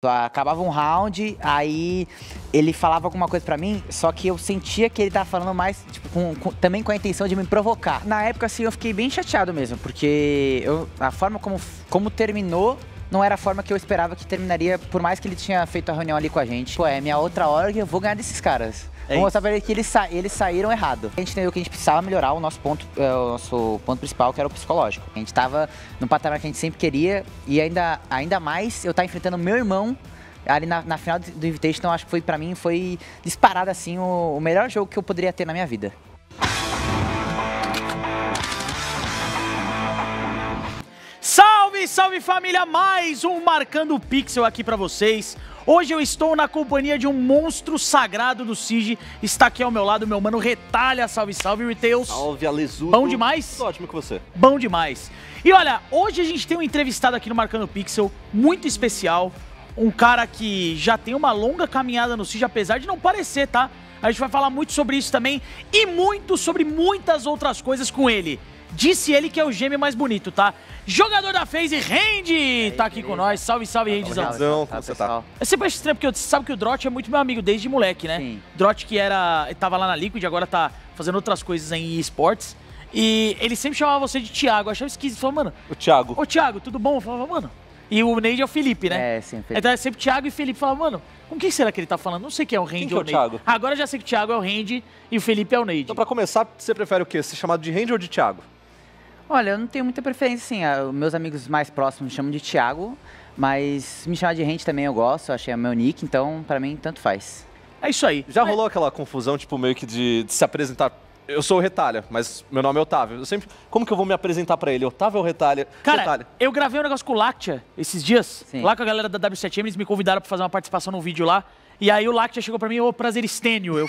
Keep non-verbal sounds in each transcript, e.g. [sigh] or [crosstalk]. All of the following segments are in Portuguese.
Ah, acabava um round, aí ele falava alguma coisa para mim, só que eu sentia que ele tava falando mais, tipo, com, com, também com a intenção de me provocar. Na época, assim, eu fiquei bem chateado mesmo, porque eu, a forma como, como terminou não era a forma que eu esperava que terminaria, por mais que ele tinha feito a reunião ali com a gente. Pô, é minha outra org, eu vou ganhar desses caras. É Vamos mostrar pra ele que eles, sa eles saíram errado. A gente entendeu que a gente precisava melhorar o nosso ponto, é, o nosso ponto principal, que era o psicológico. A gente tava no patamar que a gente sempre queria e ainda, ainda mais eu tava tá enfrentando meu irmão ali na, na final do Invitation, então, acho que foi para mim foi disparado assim o, o melhor jogo que eu poderia ter na minha vida. Salve, salve família, mais um marcando o pixel aqui para vocês. Hoje eu estou na companhia de um monstro sagrado do Sige. Está aqui ao meu lado, meu mano Retalha. Salve, salve, Retails. Salve, Alesudo. Bom demais? Tô ótimo com você. Bom demais. E olha, hoje a gente tem um entrevistado aqui no Marcando Pixel muito especial. Um cara que já tem uma longa caminhada no Sige, apesar de não parecer, tá? A gente vai falar muito sobre isso também e muito sobre muitas outras coisas com ele. Disse ele que é o gêmeo mais bonito, tá? Jogador da FaZe, Randy, aí, tá aqui beleza. com nós. Salve, salve, tá Randyzão. Randyzão, como você tá? É sempre estranho, porque você sabe que o Drot é muito meu amigo desde moleque, né? Sim. Drot que era, tava lá na Liquid, agora tá fazendo outras coisas em esportes. E ele sempre chamava você de Thiago, eu achava esquisito. Falava, mano... O Thiago. Ô, Thiago, tudo bom? falava, mano... E o Neide é o Felipe, né? É, Felipe. Então é sempre Thiago e Felipe. falava mano, com quem será que ele tá falando? Não sei quem é o Randy quem é ou é o Neide. Agora já sei que o Thiago é o Randy e o Felipe é o Neide. Então, pra começar, você prefere o quê? Ser chamado de Randy ou de Thiago? Olha, eu não tenho muita preferência, assim. Ah, meus amigos mais próximos me chamam de Thiago, mas me chamar de Rente também eu gosto, achei o meu nick, então para mim tanto faz. É isso aí. Já mas... rolou aquela confusão, tipo, meio que de, de se apresentar eu sou o Retalha, mas meu nome é Otávio. Eu sempre, como que eu vou me apresentar para ele? Otávio ou Retalha? Cara, Retalha. eu gravei um negócio com o Láctea esses dias, Sim. lá com a galera da W7M, eles me convidaram para fazer uma participação num vídeo lá. E aí o Lacta chegou pra mim, ô, prazer, Estênio. Eu...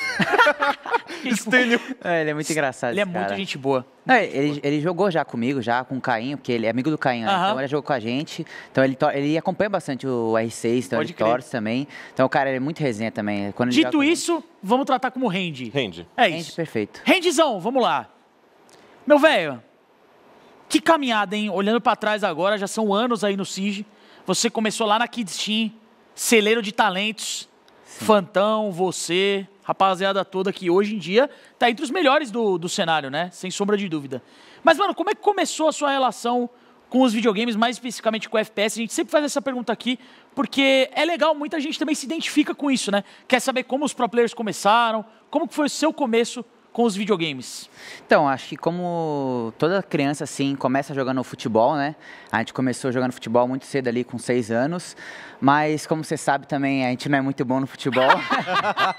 [laughs] Estênio. Tipo, é, ele é muito engraçado. Ele é cara. muito gente boa. ele, ele, jogou já comigo, já com o Caim, porque ele é amigo do Caim, né? então ele jogou com a gente. Então ele, ele acompanha bastante o R6, então Pode ele crer. torce também. Então, o cara, ele é muito resenha também. Quando Dito isso, vamos tratar como Randy. Randy. É Randy, isso. perfeito. Randyzão, vamos lá. Meu velho, que caminhada, hein? Olhando para trás agora, já são anos aí no SIG. Você começou lá na Kids Team, celeiro de talentos. Sim. Fantão, você, rapaziada toda que hoje em dia tá entre os melhores do, do cenário, né? Sem sombra de dúvida. Mas, mano, como é que começou a sua relação com os videogames, mais especificamente com o FPS? A gente sempre faz essa pergunta aqui, porque é legal, muita gente também se identifica com isso, né? Quer saber como os pro players começaram, como que foi o seu começo com os videogames? Então, acho que como toda criança, assim, começa jogando futebol, né? A gente começou jogando futebol muito cedo ali, com seis anos. Mas, como você sabe também, a gente não é muito bom no futebol.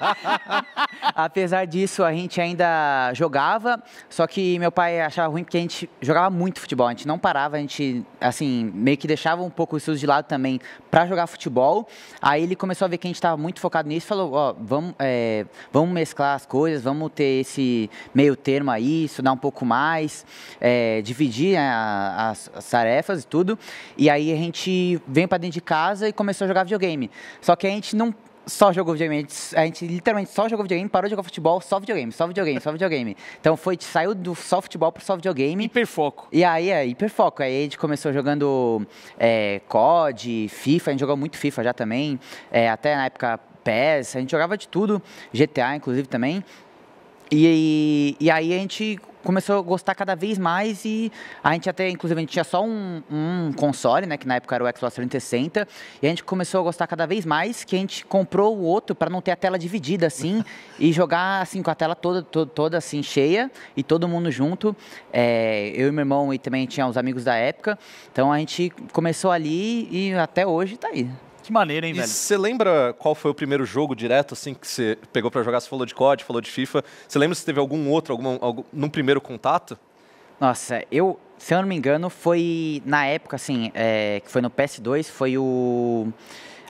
[laughs] Apesar disso, a gente ainda jogava. Só que meu pai achava ruim porque a gente jogava muito futebol. A gente não parava, a gente, assim, meio que deixava um pouco os estudos de lado também para jogar futebol. Aí ele começou a ver que a gente estava muito focado nisso e falou, ó, oh, vamos, é, vamos mesclar as coisas, vamos ter esse meio termo aí, estudar um pouco mais, é, dividir né, as, as, tarefas e tudo. E aí a gente veio para dentro de casa e começou a jogar videogame. Só que a gente não só jogou videogame, a gente literalmente só jogou videogame, parou de jogar futebol, só videogame, só videogame, só videogame. Então foi, saiu do só futebol pro só videogame. Hiperfoco. E aí é, hiperfoco. Aí a gente começou jogando é, COD, FIFA, a gente jogou muito FIFA já também, é, até na época PES, a gente jogava de tudo, GTA inclusive também. E, e aí a gente começou a gostar cada vez mais e a gente até, inclusive, a gente tinha só um, um, console, né, que na época era o Xbox 360, e a gente começou a gostar cada vez mais que a gente comprou o outro para não ter a tela dividida, assim, [laughs] e jogar, assim, com a tela toda, toda, toda assim, cheia e todo mundo junto, é, eu e meu irmão e também tinha os amigos da época, então a gente começou ali e até hoje está aí que hein, velho? Você lembra qual foi o primeiro jogo direto, assim, que você pegou para jogar? Você falou de COD, falou de FIFA. Você lembra se teve algum outro, algum, algum, num primeiro contato? Nossa, eu, se eu não me engano, foi na época, assim, é, que foi no PS2, foi o.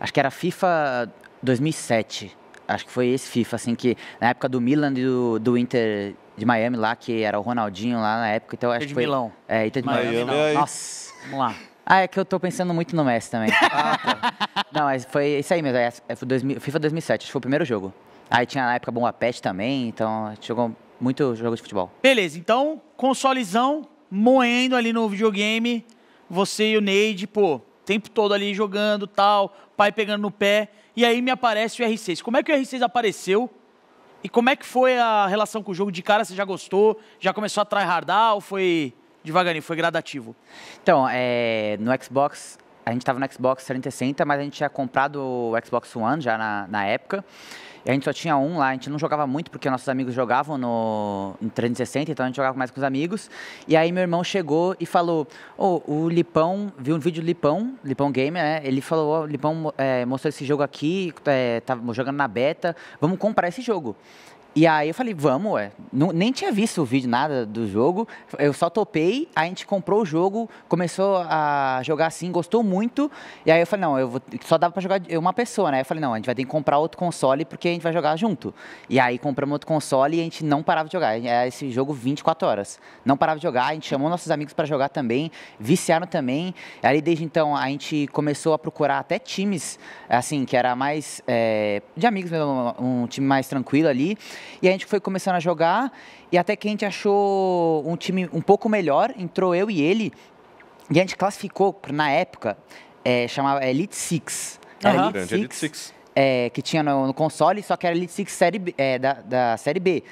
Acho que era FIFA 2007. Acho que foi esse FIFA, assim, que na época do Milan e do, do Inter de Miami lá, que era o Ronaldinho lá na época, então acho que foi... Milão. É, Inter de Miami. Miami. Nossa, vamos lá. Ah, é que eu tô pensando muito no Messi também. [laughs] Ah, tá. Não, mas foi isso aí mesmo. É, é foi 2000, FIFA 2007, foi o primeiro jogo. Aí tinha na época Bomba Pet também, então a gente jogou muito jogo de futebol. Beleza, então consolezão, moendo ali no videogame, você e o Neide, pô, tempo todo ali jogando tal, pai pegando no pé, e aí me aparece o R6. Como é que o R6 apareceu? E como é que foi a relação com o jogo de cara? Você já gostou? Já começou a tryhardar ou foi devagarinho, foi gradativo? Então, é, no Xbox, a gente estava no Xbox 360, mas a gente tinha comprado o Xbox One já na, na época. E a gente só tinha um lá, a gente não jogava muito porque nossos amigos jogavam no, no 360, então a gente jogava mais com os amigos. E aí meu irmão chegou e falou: oh, o Lipão, viu um vídeo do Lipão, Lipão Gamer, né? Ele falou: oh, Lipão é, mostrou esse jogo aqui, é, tá jogando na beta, vamos comprar esse jogo. E aí eu falei, vamos, ué. Não, nem tinha visto o vídeo, nada do jogo. Eu só topei, a gente comprou o jogo, começou a jogar assim, gostou muito. E aí eu falei, não, eu vou, só dava pra jogar uma pessoa, né? Eu falei, não, a gente vai ter que comprar outro console porque a gente vai jogar junto. E aí compramos outro console e a gente não parava de jogar. Era é esse jogo 24 horas. Não parava de jogar, a gente chamou nossos amigos para jogar também, viciaram também. E aí desde então a gente começou a procurar até times, assim, que era mais é, de amigos mesmo, um time mais tranquilo ali. E a gente foi começando a jogar e até que a gente achou um time um pouco melhor, entrou eu e ele, e a gente classificou, na época, é, chamava Elite Six. Era uhum. Elite, Six, Elite Six. É, que tinha no, no, console, só que era Elite Six série B, é, da, da Série B.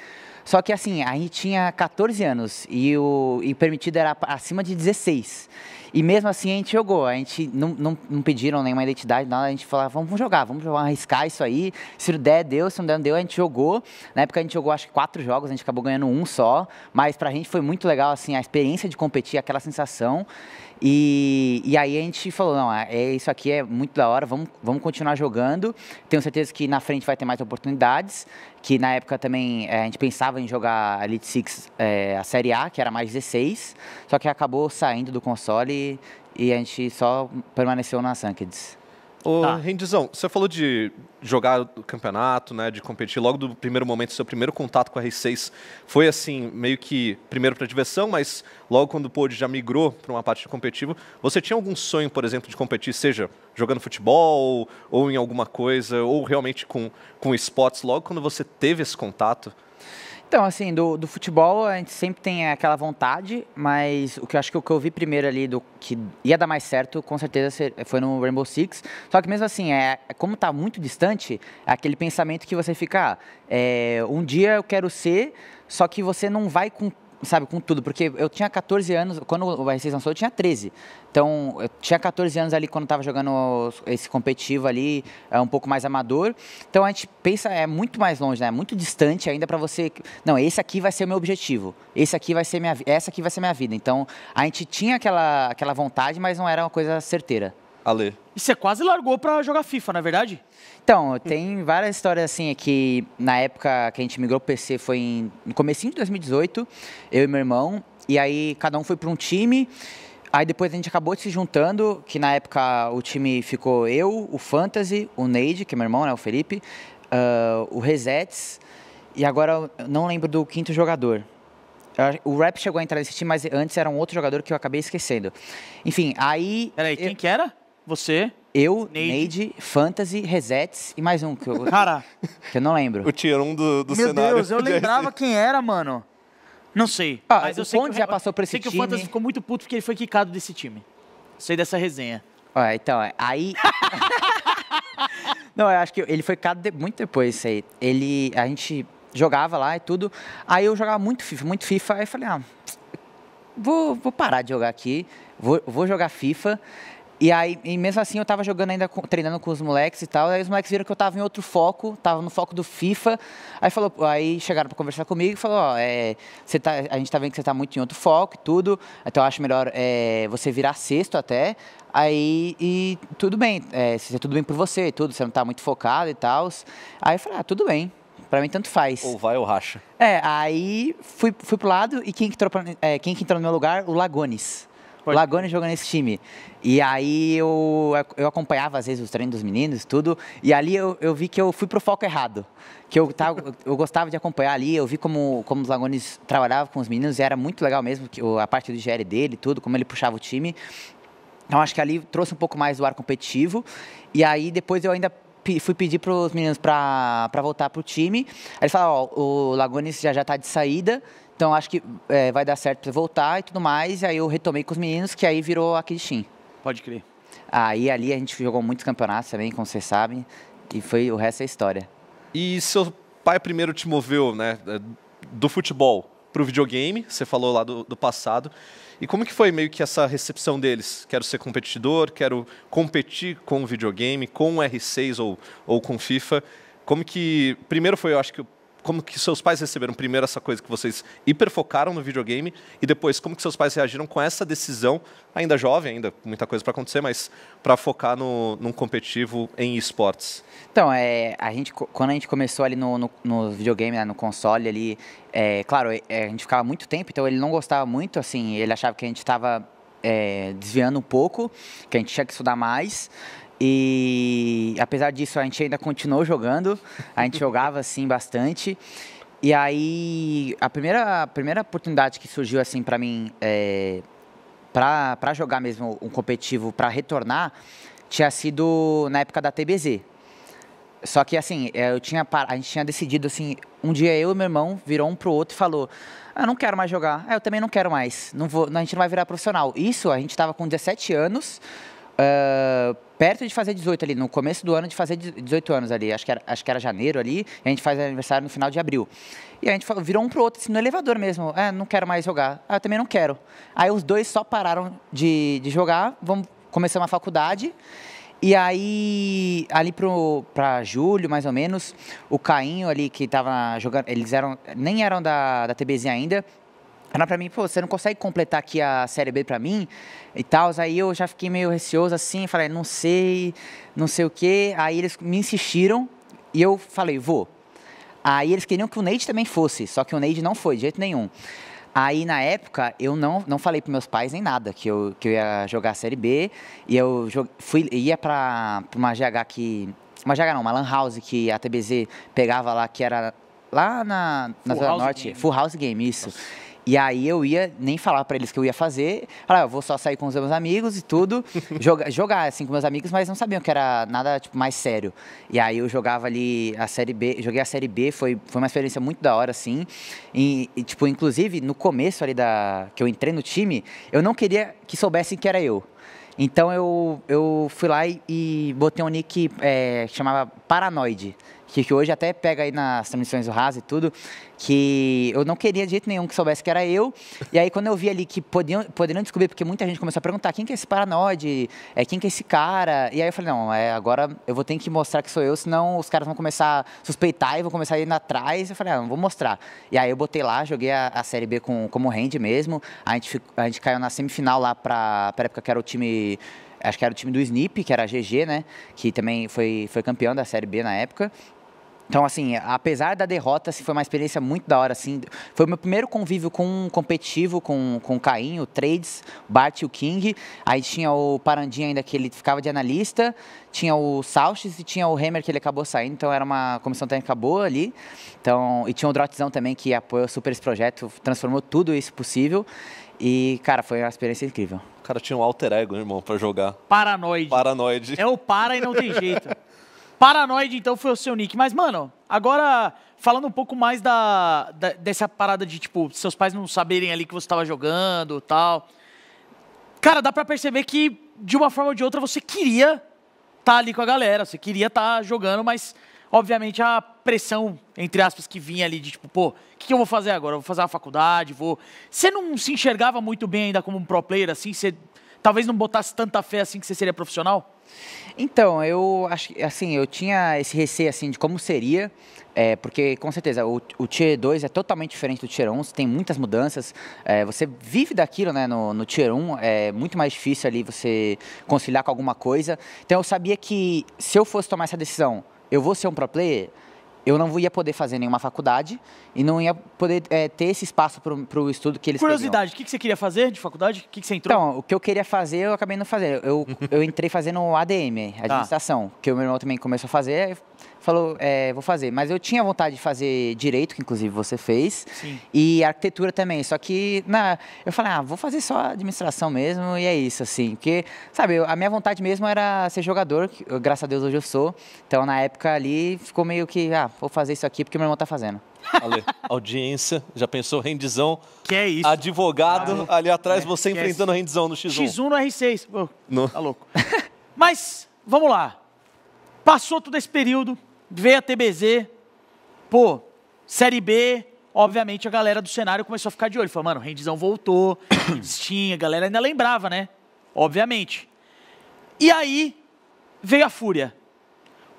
Só que assim, a gente tinha 14 anos e o e permitido era acima de 16. E mesmo assim a gente jogou. A gente não, não, não pediram nenhuma identidade, nada. A gente falava, ah, vamos, jogar, vamos arriscar isso aí. Se der, deu. Se não der, não deu. A gente jogou. Na época a gente jogou acho que quatro jogos, a gente acabou ganhando um só. Mas pra gente foi muito legal, assim, a experiência de competir, aquela sensação. E, e aí a gente falou, não, é, é, isso aqui é muito da hora, vamos, vamos continuar jogando. Tenho certeza que na frente vai ter mais oportunidades, que na época também é, a gente pensava em jogar a Elite Six, é, a Série A, que era mais 16, só que acabou saindo do console e, e a gente só permaneceu na Sunkids. Ô, tá. Rendizão, você falou de jogar o campeonato, né, de competir logo do primeiro momento, seu primeiro contato com a R6 foi assim, meio que primeiro para diversão, mas logo quando pôde já migrou para uma parte de competitivo. Você tinha algum sonho, por exemplo, de competir, seja jogando futebol ou em alguma coisa, ou realmente com, com esportes, logo quando você teve esse contato? Então, assim, do, do futebol a gente sempre tem aquela vontade, mas o que eu acho que o que eu vi primeiro ali do que ia dar mais certo, com certeza foi no Rainbow Six. Só que mesmo assim, é, é como está muito distante, é aquele pensamento que você fica, ah, é, um dia eu quero ser, só que você não vai com sabe, com tudo, porque eu tinha 14 anos, quando o R6 lançou eu tinha 13, então eu tinha 14 anos ali quando estava jogando esse competitivo ali, é um pouco mais amador, então a gente pensa, é muito mais longe, né, é muito distante ainda para você, não, esse aqui vai ser o meu objetivo, esse aqui vai ser minha, essa aqui vai ser minha vida, então a gente tinha aquela, aquela vontade, mas não era uma coisa certeira a ler. E você quase largou para jogar FIFA, na é verdade? Então, tem várias histórias assim, é que na época que a gente migrou pro PC foi em, no comecinho de 2018, eu e meu irmão, e aí cada um foi para um time, aí depois a gente acabou se juntando, que na época o time ficou eu, o Fantasy, o Neide, que é meu irmão, né, o Felipe, uh, o Resets, e agora eu não lembro do quinto jogador. O Rap chegou a entrar nesse time, mas antes era um outro jogador que eu acabei esquecendo. Enfim, aí... Peraí, eu... quem que era? Você? Eu, Neide. Neide, Fantasy, Resets e mais um que eu, Cara. [laughs] que eu não lembro. O tier 1 do, do Meu cenário. Meu Deus, [laughs] eu lembrava quem era, mano. Não sei. Ah, mas o eu já passou por esse time. time. Sei que o Fantasy ficou muito puto porque ele foi quicado desse time. Sei dessa resenha. então, é, aí... [laughs] não, eu acho que ele foi quicado de... muito depois isso aí. Ele, a gente jogava lá e tudo. Aí eu jogava muito FIFA, muito FIFA. Aí eu falei, ah, vou, vou parar de jogar aqui, vou, vou jogar FIFA. E aí, e mesmo assim, eu tava jogando ainda, treinando com os moleques e tal. Aí os moleques viram que eu tava em outro foco, tava no foco do FIFA. Aí falou, aí chegaram para conversar comigo e falou, ó, é, você tá, a gente tá vendo que você tá muito em outro foco e tudo. Então eu acho melhor é, você virar sexto até. Aí, e tudo bem, é, é, tudo bem por você e tudo, você não tá muito focado e tal. Aí eu falei, ah, tudo bem. Pra mim, tanto faz. Ou vai ou racha. É, aí fui, fui pro lado e quem que entrou, pra, é, quem que entrou no meu lugar? O Lagones. Pode. Lagone jogando nesse time. E aí eu, eu acompanhava às vezes os treinos dos meninos, tudo, e ali eu, eu vi que eu fui pro foco errado. Que eu, tava, eu gostava de acompanhar ali, eu vi como, como os Lagones trabalhavam com os meninos, e era muito legal mesmo que, a parte do GR dele, tudo, como ele puxava o time. Então acho que ali trouxe um pouco mais do ar competitivo. E aí depois eu ainda fui pedir para os meninos para voltar para o time. Aí eles falaram, ó, o Lagones já já está de saída, então acho que é, vai dar certo para voltar e tudo mais. E aí eu retomei com os meninos, que aí virou a Kidishin. Pode crer. Aí ali a gente jogou muitos campeonatos também, como vocês sabem. E foi o resto é história. E seu pai primeiro te moveu, né? É, do futebol para o videogame, você falou lá do, do, passado. E como que foi meio que essa recepção deles? Quero ser competidor, quero competir com o videogame, com o R6 ou, ou com FIFA. Como que. Primeiro foi, eu acho que como que seus pais receberam primeiro essa coisa que vocês hiperfocaram no videogame e depois como que seus pais reagiram com essa decisão, ainda jovem, ainda muita coisa para acontecer, mas para focar no, num competitivo em esportes? Então, é, a gente, quando a gente começou ali no, no, no videogame, né, no console ali, é, claro, é, a gente ficava muito tempo, então ele não gostava muito, assim, ele achava que a gente estava é, desviando um pouco, que a gente tinha que estudar mais. E apesar disso, a gente ainda continuou jogando, a gente [laughs] jogava assim bastante. E aí, a primeira, a primeira oportunidade que surgiu assim para mim, é, para jogar mesmo um competitivo, para retornar, tinha sido na época da TBZ. Só que assim, é, eu tinha a gente tinha decidido assim, um dia eu e meu irmão virou um pro outro e falou: ah, "Eu não quero mais jogar. Ah, eu também não quero mais. Não vou, a gente não vai virar profissional". Isso, a gente estava com 17 anos. Uh, perto de fazer 18 ali, no começo do ano de fazer 18 anos ali, acho que era, acho que era janeiro ali, a gente faz aniversário no final de abril. E a gente virou um pro outro, assim, no elevador mesmo, é não quero mais jogar, ah, eu também não quero. Aí os dois só pararam de, de jogar, vamos, começamos a faculdade, e aí, ali pro, julho, mais ou menos, o Cainho ali, que tava jogando, eles eram, nem eram da, da TBZ ainda, ela pra mim, pô, você não consegue completar aqui a Série B pra mim e tal. Aí eu já fiquei meio receoso assim, falei, não sei, não sei o quê. Aí eles me insistiram e eu falei, vou. Aí eles queriam que o Neide também fosse, só que o Neide não foi, de jeito nenhum. Aí, na época, eu não, não falei para meus pais nem nada que eu, que eu ia jogar a Série B. E eu fui, ia para uma GH que... Uma GH não, uma Lan House que a TBZ pegava lá, que era lá na, na Zona Norte. Game. Full House Game, isso. Nossa. E aí eu ia, nem falar para eles que eu ia fazer, falava, ah, eu vou só sair com os meus amigos e tudo, [laughs] joga, jogar assim com meus amigos, mas não sabiam que era nada tipo, mais sério. E aí eu jogava ali a Série B, joguei a Série B, foi, foi uma experiência muito da hora, assim. E, e tipo, inclusive, no começo ali da, que eu entrei no time, eu não queria que soubessem que era eu. Então eu, eu fui lá e, e botei um nick é, que chamava Paranoide que, que hoje até pega aí nas transmissões do Raso e tudo, que eu não queria de jeito nenhum que soubesse que era eu. E aí, quando eu vi ali que podiam, poderiam descobrir, porque muita gente começou a perguntar quem que é esse paranoide, é, quem que é esse cara. E aí eu falei, não, é, agora eu vou ter que mostrar que sou eu, senão os caras vão começar a suspeitar e vão começar a ir atrás. Eu falei, ah, não vou mostrar. E aí eu botei lá, joguei a, a Série B com, como rende mesmo. A gente, a gente caiu na semifinal lá para a época que era o time acho que era o time do Snip, que era a GG, né? Que também foi, foi campeão da Série B na época. Então, assim, apesar da derrota, assim, foi uma experiência muito da hora, assim. Foi o meu primeiro convívio com um competitivo, com, com o Caim, o Trades, o Bart e o King. Aí tinha o Parandinha ainda, que ele ficava de analista. Tinha o Salches e tinha o Hammer, que ele acabou saindo. Então, era uma comissão técnica boa ali. Então, e tinha o Drotzão também, que apoiou super esse projeto. Transformou tudo isso possível. E, cara, foi uma experiência incrível. O cara tinha um alter ego, né, irmão, pra jogar. Paranoide. Paranoide. É o para e não tem jeito. [laughs] Paranoide, então, foi o seu nick. Mas, mano, agora, falando um pouco mais da, da dessa parada de, tipo, seus pais não saberem ali que você estava jogando tal. Cara, dá pra perceber que, de uma forma ou de outra, você queria estar tá ali com a galera, você queria estar tá jogando, mas, obviamente, a pressão, entre aspas, que vinha ali de, tipo, pô, o que, que, eu vou fazer agora? Eu vou fazer uma faculdade, vou... Você não se enxergava muito bem ainda como um pro player, assim? Você talvez não botasse tanta fé assim que você seria profissional? Então, eu acho assim, eu tinha esse receio assim de como seria, é, porque com certeza o, o Tier 2 é totalmente diferente do Tier 1, tem muitas mudanças. É, você vive daquilo, né? No, no Tier 1 é muito mais difícil ali você conciliar com alguma coisa. Então eu sabia que se eu fosse tomar essa decisão, eu vou ser um pro player, eu não ia poder fazer nenhuma faculdade e não ia poder é, ter esse espaço para o estudo que eles Curiosidade, o que, que você queria fazer de faculdade? O que, que você entrou? Então, o que eu queria fazer, eu acabei não fazendo. Eu, eu [laughs] entrei fazendo ADM, tá. administração, que o meu irmão também começou a fazer falou, é, vou fazer. Mas eu tinha vontade de fazer direito, que inclusive você fez, Sim. e arquitetura também. Só que na, eu falei, ah, vou fazer só administração mesmo, e é isso, assim. Porque, sabe, a minha vontade mesmo era ser jogador, que, graças a Deus hoje eu sou. Então, na época ali, ficou meio que, ah, vou fazer isso aqui porque meu irmão tá fazendo. Ale, audiência, já pensou rendizão? Que é isso? Advogado ah, ali atrás, é, você enfrentando é a rendizão no X1. X1 no R6. Oh, no. Tá louco. [laughs] Mas, vamos lá. Passou todo esse período, veio a TBZ, pô, Série B, obviamente a galera do cenário começou a ficar de olho. Falou, mano, o Rendizão voltou, [coughs] tinha, a galera ainda lembrava, né? Obviamente. E aí veio a fúria.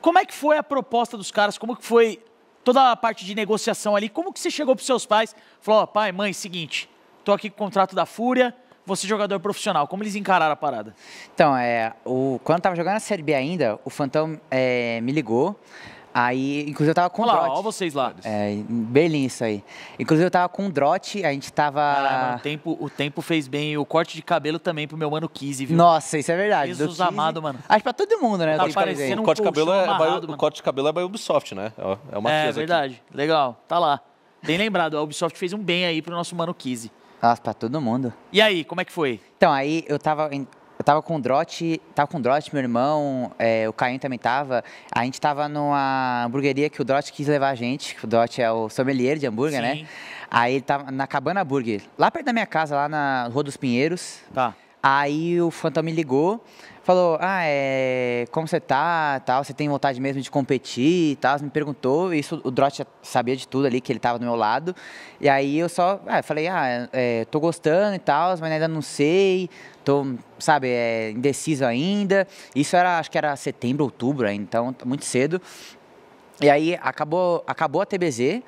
Como é que foi a proposta dos caras? Como que foi toda a parte de negociação ali? Como que você chegou pros seus pais? Falou, oh, pai, mãe, seguinte, tô aqui com o contrato da fúria, você jogador profissional, como eles encararam a parada? Então, é, o, quando eu tava jogando a Série B ainda, o Fantão é, me ligou. Aí, inclusive eu tava com Olá, o Drote. vocês lá. É, Berlim isso aí. Inclusive eu tava com o Drote, a gente tava... mano, o tempo, o tempo fez bem. E o corte de cabelo também pro meu mano Kizzy, viu? Nossa, isso é verdade. Jesus amado, mano. Acho pra todo mundo, né? Tá parecendo um corte de cabelo é, amarrado, é, O corte de cabelo é by Ubisoft, né? É, é uma É, é verdade. Aqui. Legal. Tá lá. Bem lembrado. A Ubisoft fez um bem aí pro nosso mano Kizzy. Nossa, pra todo mundo. E aí, como é que foi? Então, aí eu tava eu tava com o Drote, tava com o Drote, meu irmão, é, o Caim também tava. A gente tava numa hamburgueria que o Drote quis levar a gente. O Drote é o sommelier de hambúrguer, né? Sim. né? Aí ele tava na Cabana Burger, lá perto da minha casa, lá na Rua dos Pinheiros. Tá. Aí o Fantão me ligou, falou: Ah, é, como você tá? Tal, você tem vontade mesmo de competir e tal? Me perguntou. Isso o Drot sabia de tudo ali, que ele tava do meu lado. E aí eu só ah, falei: Ah, é, tô gostando e tal, mas ainda não sei tô, sabe, é, indeciso ainda. Isso era, acho que era setembro, outubro, então muito cedo. E aí acabou, acabou a TBZ.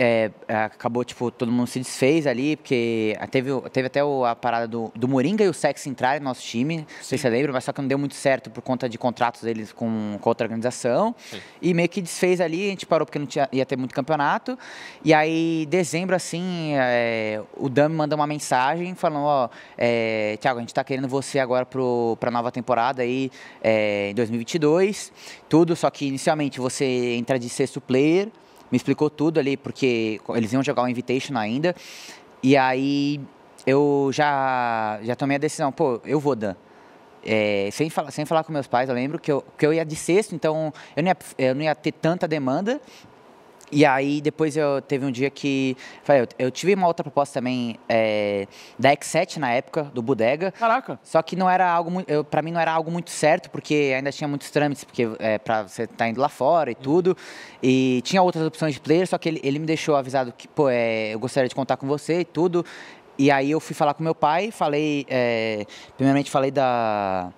É, é, acabou, tipo, todo mundo se desfez ali, porque teve, teve até o, a parada do, do Moringa e o Sex entrarem no nosso time, Sim. não sei se você lembra, mas só que não deu muito certo por conta de contratos deles com, com outra organização. Sim. E meio que desfez ali, a gente parou porque não tinha, ia ter muito campeonato. E aí, dezembro, assim, é, o Dami manda uma mensagem falando, ó, é, Thiago, a gente tá querendo você agora pro, pra nova temporada aí, é, em 2022, tudo, só que inicialmente você entra de sexto player, me explicou tudo ali, porque eles iam jogar o Invitation ainda. E aí eu já, já tomei a decisão, pô, eu vou, Dan. É, sem, falar, sem falar com meus pais, eu lembro que eu, que eu ia de sexto, então eu não ia, eu não ia ter tanta demanda, e aí depois eu teve um dia que. Falei, eu, eu, tive uma outra proposta também é, da X7 na época, do Bodega. Caraca. Só que não era algo para Pra mim não era algo muito certo, porque ainda tinha muitos trâmites, porque é, pra você tá indo lá fora e uhum. tudo. E tinha outras opções de player, só que ele, ele me deixou avisado que, pô, é, eu gostaria de contar com você e tudo. E aí eu fui falar com meu pai, falei. É, primeiramente falei da.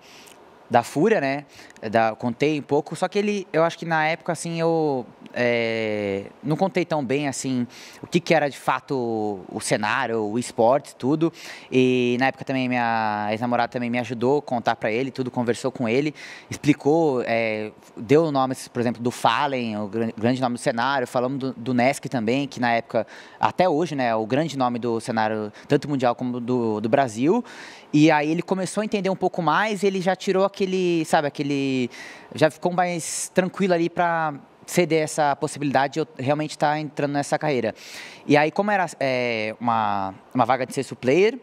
Da Fúria, né? É, da, contei um pouco, só que ele, eu acho que na época, assim, eu é, não contei tão bem, assim, o que, que era de fato o, o cenário, o esporte, tudo. E na época também minha ex-namorada também me ajudou a contar para ele, tudo, conversou com ele, explicou, é, deu nomes, por exemplo, do Fallen, o grande, nome do cenário, falamos do, do também, que na época, até hoje, né, é o grande nome do cenário, tanto mundial como do, do Brasil. E aí ele começou a entender um pouco mais, ele já tirou aquele, sabe, aquele já ficou mais tranquilo ali para ceder essa possibilidade de eu realmente estar tá entrando nessa carreira. E aí, como era é, uma, uma vaga de sexto player,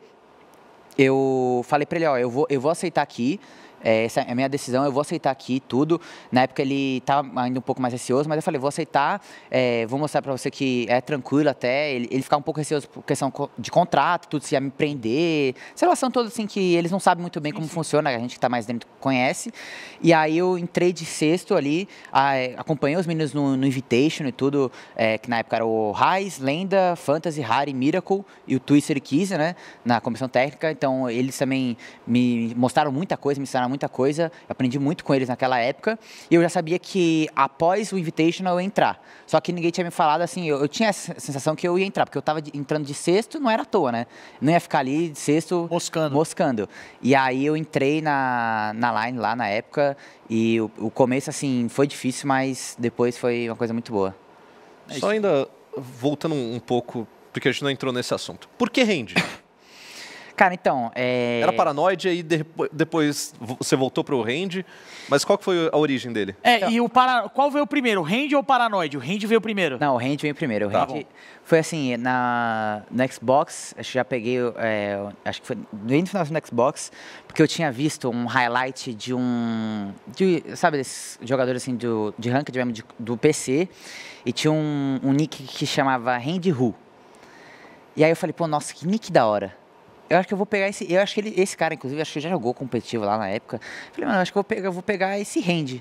eu falei para ele, ó, eu vou, eu vou aceitar aqui, é, essa é a minha decisão, eu vou aceitar aqui tudo. Na época ele estava tá ainda um pouco mais receoso, mas eu falei, vou aceitar, é, vou mostrar para você que é tranquilo até. Ele, ele ficava um pouco receoso por questão de contrato, tudo se ia me prender. Essa relação toda assim que eles não sabem muito bem como funciona, a gente que está mais dentro conhece. E aí eu entrei de sexto ali, acompanhei os meninos no, no Invitation e tudo, é, que na época era o Raiz, Lenda, Fantasy, Harry, Miracle e o Twister Kiss, né, na comissão técnica. Então eles também me mostraram muita coisa, me ensinaram muita coisa. Aprendi muito com eles naquela época. E eu já sabia que após o Invitational eu ia entrar. Só que ninguém tinha me falado assim. Eu, eu tinha a sensação que eu ia entrar, porque eu estava entrando de sexto, não era à toa, né? Não ia ficar ali de sexto. Moscando. Moscando. E aí eu entrei na, na line lá na época. E o, o começo, assim, foi difícil, mas depois foi uma coisa muito boa. É Só ainda voltando um pouco, porque a gente não entrou nesse assunto. Por que rende? Cara, então. É... Era paranoide e depois você voltou para o mas qual que foi a origem dele? É, então e o para... qual veio primeiro, o Range ou o paranoide? O Randy veio primeiro? Não, o Randy veio primeiro. O tá, foi assim, na no Xbox, acho que já peguei, é, acho que foi bem no final do Xbox, porque eu tinha visto um highlight de um. De, sabe, desses jogadores assim do, de ranked mesmo, de, do PC, e tinha um, um nick que chamava Randy Who. E aí eu falei, pô, nossa, que nick da hora eu acho que eu vou pegar esse. Eu acho que ele, esse cara, inclusive, acho que já jogou competitivo lá na época. Falei, mano, acho que eu vou pegar, eu vou pegar esse hand.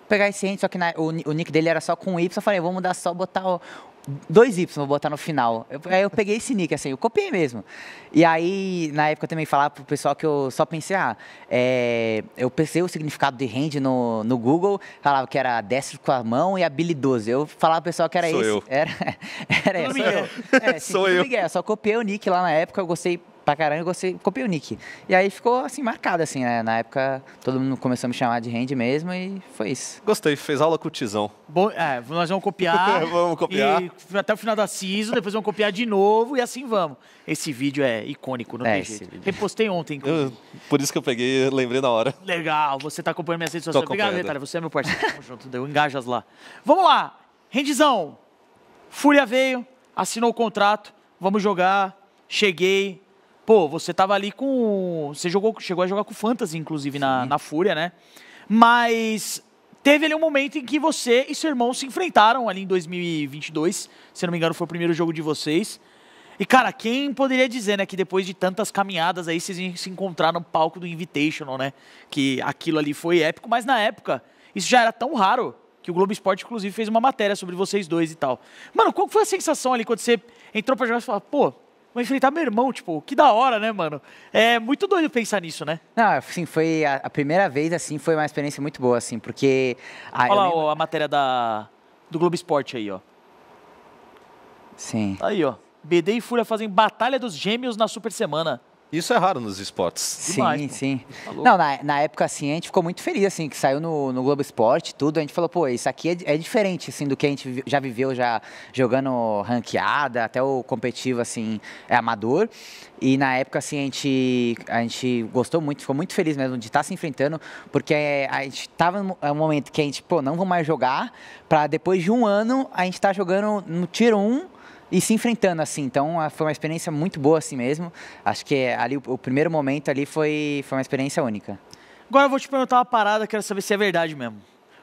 Vou pegar esse hand, só que na, o, o, nick dele era só com Y. Eu falei, vou mudar só, botar o, dois Y, vou botar no final. Eu, aí eu peguei esse nick, assim, eu copiei mesmo. E aí, na época, eu também falava pro pessoal que eu só pensei, ah, é, eu pensei o significado de hand no, no Google, falava que era destro com a mão e habilidoso. Eu falava pro pessoal que era isso Era, era, era, sou, eu. Era, [laughs] é é, sou é eu. eu só copiei o nick lá na época, eu gostei pra caramba e gostei, copiei o nick. E aí ficou assim, marcado, assim, né? Na época todo mundo começou a me chamar de Randy mesmo e foi isso. Gostei, fez aula com o Tizão. Bom, é, nós vamos copiar. [laughs] vamos copiar. E até o final da season, depois vamos copiar de novo e assim vamos. Esse vídeo é icônico, não é, tem jeito. Repostei ontem. Eu, por isso que eu peguei, lembrei na hora. Legal, você tá acompanhando minhas redes sociais. Obrigado, Retalho, você é meu parceiro. Tamo junto, deu engajas lá. Vamos lá, Rendizão. Fúria veio, assinou o contrato, vamos jogar. Cheguei, Pô, você tava ali com. Você jogou, chegou a jogar com o Fantasy, inclusive, na, na Fúria, né? Mas teve ali um momento em que você e seu irmão se enfrentaram ali em 2022. Se não me engano, foi o primeiro jogo de vocês. E, cara, quem poderia dizer, né, que depois de tantas caminhadas aí, vocês se encontraram no palco do Invitational, né? Que aquilo ali foi épico, mas na época isso já era tão raro que o Globo Esporte, inclusive, fez uma matéria sobre vocês dois e tal. Mano, qual foi a sensação ali quando você entrou pra jogar e falou, pô, enfrentar tá, meu irmão, tipo, que da hora, né, mano? É muito doido pensar nisso, né? Não, assim, foi a, a primeira vez, assim, foi uma experiência muito boa, assim, porque... A, ah, Olha lá lembro... ó, a matéria da, do Globo Esporte aí, ó. Sim. Aí, ó. BD e Fúria fazem Batalha dos Gêmeos na Super Semana. Isso é raro nos esportes. Sim, Demais, sim. Tá não, na, na, época, assim, a gente ficou muito feliz, assim, que saiu no, no Globo Esporte tudo. A gente falou, pô, isso aqui é, é, diferente, assim, do que a gente já viveu, já jogando ranqueada, até o competitivo, assim, é amador. E na época, assim, a gente, a gente gostou muito, ficou muito feliz mesmo de estar tá se enfrentando, porque a gente tava num é momento que a gente, pô, não vamos mais jogar, para depois de um ano a gente estar tá jogando no tiro 1, e se enfrentando assim. Então foi uma experiência muito boa assim mesmo. Acho que é, ali o, primeiro momento ali foi, foi uma experiência única. Agora eu vou te perguntar uma parada, quero saber se é verdade mesmo.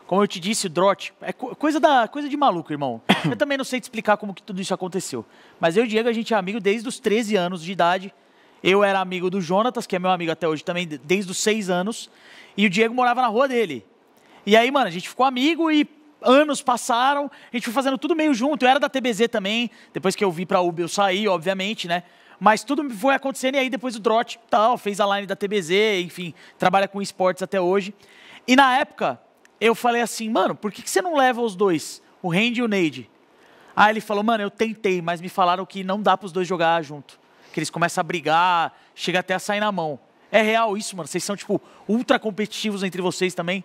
Como eu te disse, o Drot é coisa, da, coisa de maluco, irmão. [coughs] Eu também não sei te explicar como que tudo isso aconteceu. Mas eu e o Diego, a gente é amigo desde os 13 anos de idade. Eu era amigo do Jonatas, que é meu amigo até hoje também, desde os 6 anos. E o Diego morava na rua dele. E aí, mano, a gente ficou amigo e anos passaram, a gente foi fazendo tudo meio junto. Eu era da TBZ também, depois que eu vi pra Uber eu saí, obviamente, né? Mas tudo foi acontecendo e aí depois o Drott tal, fez a line da TBZ, enfim, trabalha com esportes até hoje. E na época, eu falei assim, mano, por que, que você não leva os dois, o Randy e o Nade? Aí ele falou, mano, eu tentei, mas me falaram que não dá para os dois jogar junto. Que eles começam a brigar, chega até a sair na mão. É real isso, mano? Vocês são, tipo, ultra competitivos entre vocês também?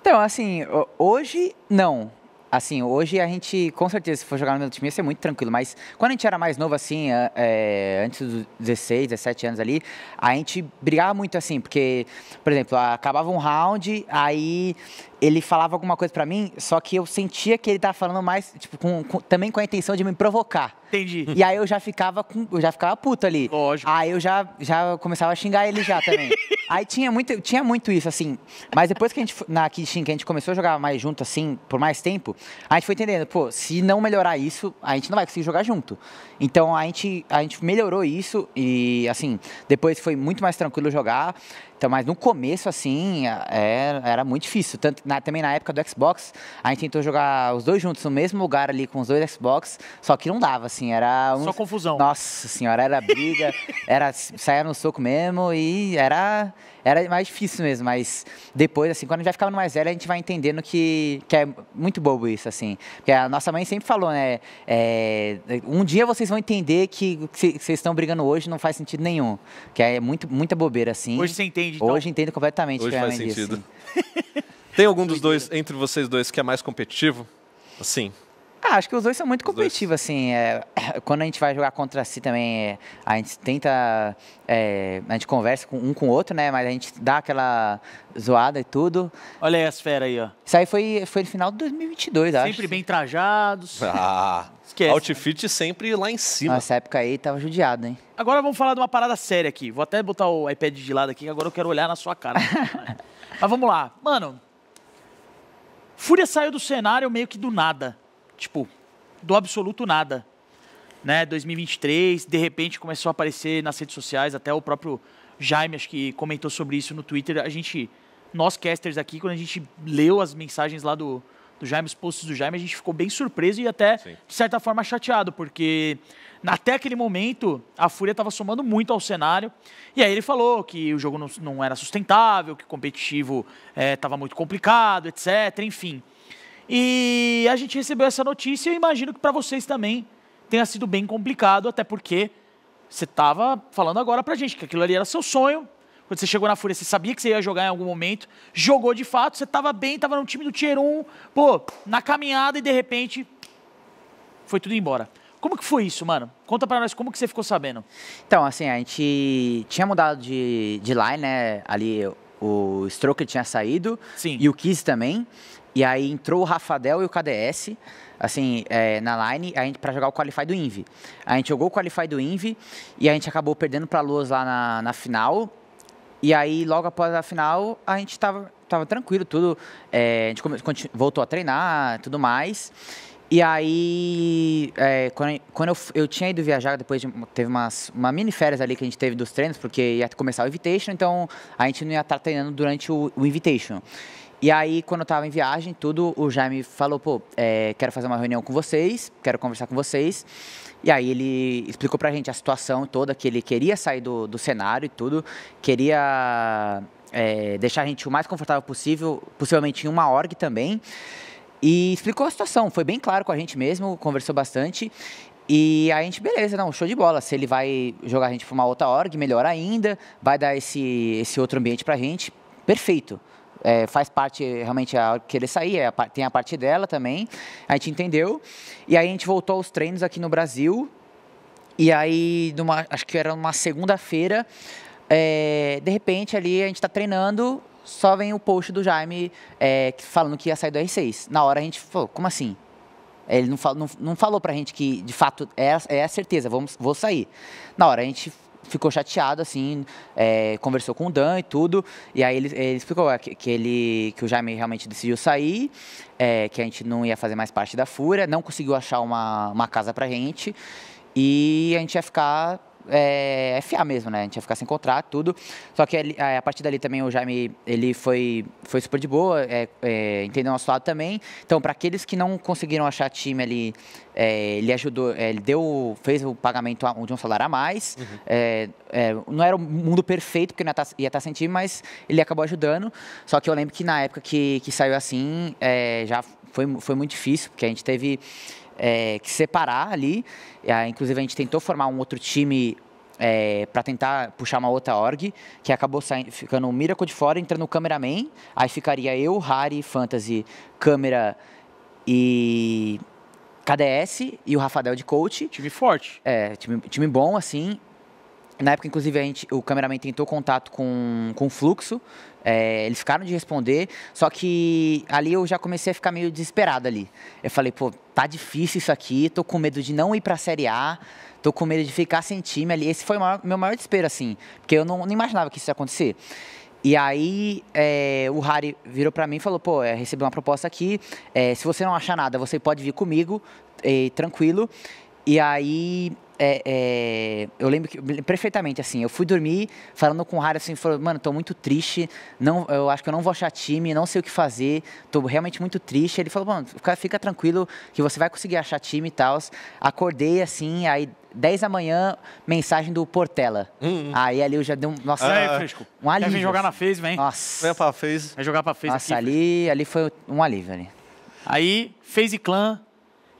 Então, assim, hoje, não. Assim, hoje a gente, com certeza, se for jogar no meu time, ia ser muito tranquilo. Mas quando a gente era mais novo, assim, é, antes dos 16, 17 anos ali, a gente brigava muito assim, porque, por exemplo, acabava um round, aí ele falava alguma coisa para mim, só que eu sentia que ele tava falando mais, tipo, com, com, também com a intenção de me provocar. Entendi. E aí eu já ficava com, eu já ficava puto ali. Lógico. Aí eu já, já começava a xingar ele já também. [laughs] aí tinha muito, tinha muito isso, assim. Mas depois que a gente, na Kishin, que a gente começou a jogar mais junto, assim, por mais tempo, a gente foi entendendo, pô, se não melhorar isso, a gente não vai conseguir jogar junto. Então a gente, a gente melhorou isso e, assim, depois foi muito mais tranquilo jogar. Então, mas no começo, assim, era, é, era muito difícil. Tanto, na, também na época do Xbox, a gente tentou jogar os dois juntos no mesmo lugar ali com os dois Xbox, só que não dava, assim, era... Um... Só confusão. Nossa senhora, era briga, [laughs] era saia no soco mesmo e era era mais difícil mesmo, mas depois, assim, quando já ficava mais velho, a gente vai entendendo que, que é muito bobo isso, assim. Porque a nossa mãe sempre falou, né? É, um dia vocês vão entender que o que vocês estão brigando hoje não faz sentido nenhum. Que é muito, muita bobeira, assim. Hoje você entende, então? Hoje entendo completamente. Hoje é faz sentido. Assim. [laughs] Tem algum dos dois, entre vocês dois, que é mais competitivo? Assim, ah, acho que os dois são muito competitivos, assim. É, [coughs] quando a gente vai jogar contra si também, é, a gente tenta. É, a gente conversa com um com o outro, né? Mas a gente dá aquela zoada e tudo. Olha aí as feras aí, ó. Isso aí foi, foi no final de 2022, sempre acho. Sempre bem trajados. Ah, esquece. Outfit né? sempre lá em cima. Nessa época aí tava judiado, hein? Agora vamos falar de uma parada séria aqui. Vou até botar o iPad de lado aqui, agora eu quero olhar na sua cara. [laughs] Mas vamos lá. Mano, Fúria saiu do cenário meio que do nada tipo, do absoluto nada. Né, 2023, de repente começou a aparecer nas redes sociais, até o próprio Jaime, acho que comentou sobre isso no Twitter. A gente, nós casters aqui, quando a gente leu as mensagens lá do, do Jaime, os posts do Jaime, a gente ficou bem surpreso e até, Sim. de certa forma, chateado, porque até aquele momento a Fúria estava somando muito ao cenário. E aí ele falou que o jogo não, não era sustentável, que o competitivo estava eh, é, muito complicado, etc. Enfim. E a gente recebeu essa notícia e imagino que para vocês também tenha sido bem complicado, até porque você estava falando agora para a gente que aquilo ali era seu sonho. Quando você chegou na Fúria, você sabia que você ia jogar em algum momento, jogou de fato, você estava bem, estava no time do Tier 1, pô, na caminhada e de repente foi tudo embora. Como que foi isso, mano? Conta para nós como que você ficou sabendo. Então, assim, a gente tinha mudado de, de line, né? Ali o Stroker tinha saído Sim. e o Kiss também. E aí entrou o Rafael e o KDS, assim, é, na line, a gente para jogar o Qualify do Invi. A gente jogou o Qualify do Invi e a gente acabou perdendo para Luas lá na, na final. E aí, logo após a final, a gente estava tava tranquilo, tudo. É, a gente voltou a treinar tudo mais. E aí, é, quando, quando eu, eu, tinha ido viajar, depois de, teve umas, uma mini férias ali que a gente teve dos treinos, porque ia começar o Invitation, então a gente não ia estar tá treinando durante o, o Invitation. E aí, quando eu tava em viagem, tudo, o Jaime falou, pô, é, quero fazer uma reunião com vocês, quero conversar com vocês. E aí ele explicou pra gente a situação toda, que ele queria sair do, do cenário e tudo, queria é, deixar a gente o mais confortável possível, possivelmente em uma org também. E explicou a situação, foi bem claro com a gente mesmo, conversou bastante. E aí a gente, beleza, não, show de bola. Se ele vai jogar a gente para uma outra org, melhor ainda, vai dar esse, esse outro ambiente para a gente, perfeito é, faz parte realmente a ele sair, é, tem a parte dela também. A gente entendeu. E aí a gente voltou aos treinos aqui no Brasil. E aí, numa, acho que era uma segunda-feira, é, de repente ali a gente está treinando, só vem o post do Jaime é, falando que ia sair do R6. Na hora a gente falou, como assim? Ele não, fal, não, não falou pra gente que de fato é, é a certeza, vamos, vou sair. Na hora a gente ficou chateado, assim, é, conversou com o Dan e tudo, e aí ele, ele explicou é, que, que, ele, que o Jaime realmente decidiu sair, é, que a gente não ia fazer mais parte da FURA, não conseguiu achar uma, uma casa pra gente, e a gente ia ficar é, FA mesmo, né? A gente ia ficar sem contrato, tudo. Só que ali, a, partir dali também o Jaime, ele foi, foi super de boa, é, é, entendeu nosso lado também. Então, para aqueles que não conseguiram achar time ali, é, ele ajudou, é, ele deu, fez o pagamento de um salário a mais. Uhum. É, é, não era o mundo perfeito, porque não ia estar, tá, ia tá sem time, mas ele acabou ajudando. Só que eu lembro que na época que, que saiu assim, já foi, foi muito difícil, porque a gente teve é, que separar ali. inclusive, a gente tentou formar um outro time é, para tentar puxar uma outra org, que acabou saindo, ficando o Miracle de fora, entrando o Cameraman, aí ficaria eu, Harry, Fantasy, Câmera e KDS e o Rafael de coach. Time forte. É, time, time bom, assim. Na época, inclusive, a gente, o cameraman tentou contato com, com o fluxo, é, eles ficaram de responder, só que ali eu já comecei a ficar meio desesperado ali. Eu falei, pô, tá difícil isso aqui, tô com medo de não ir pra Série A, tô com medo de ficar sem time ali. Esse foi o maior, meu maior desespero, assim, porque eu não, não imaginava que isso ia acontecer. E aí é, o Harry virou para mim e falou, pô, é, recebi uma proposta aqui, é, se você não achar nada, você pode vir comigo, tranquilo. E aí é, é, eu lembro que, perfeitamente, assim, eu fui dormir falando com o Harry, assim, falou mano, tô muito triste, não, eu acho que eu não vou achar time, não sei o que fazer, tô realmente muito triste. Ele falou, mano, fica, fica tranquilo que você vai conseguir achar time e tal. Acordei, assim, aí 10 da manhã, mensagem do Portela. Hum, hum. Aí ali eu já dei um. Nossa, é, Um alívio. Quer vir jogar assim. na Face vem. Nossa. Vem pra Vai jogar pra Face Nossa, aqui, ali, ali foi um alívio ali. Aí, Face Clã.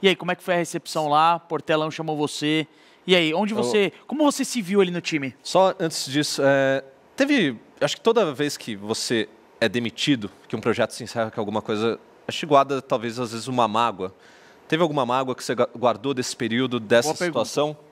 E aí, como é que foi a recepção lá? Portelão chamou você. E aí, onde você. Eu... Como você se viu ali no time? Só antes disso, é... teve. Acho que toda vez que você é demitido, que um projeto se encerra com alguma coisa, acho que guarda talvez às vezes uma mágoa. Teve alguma mágoa que você guardou desse período, dessa Boa situação? Pergunta.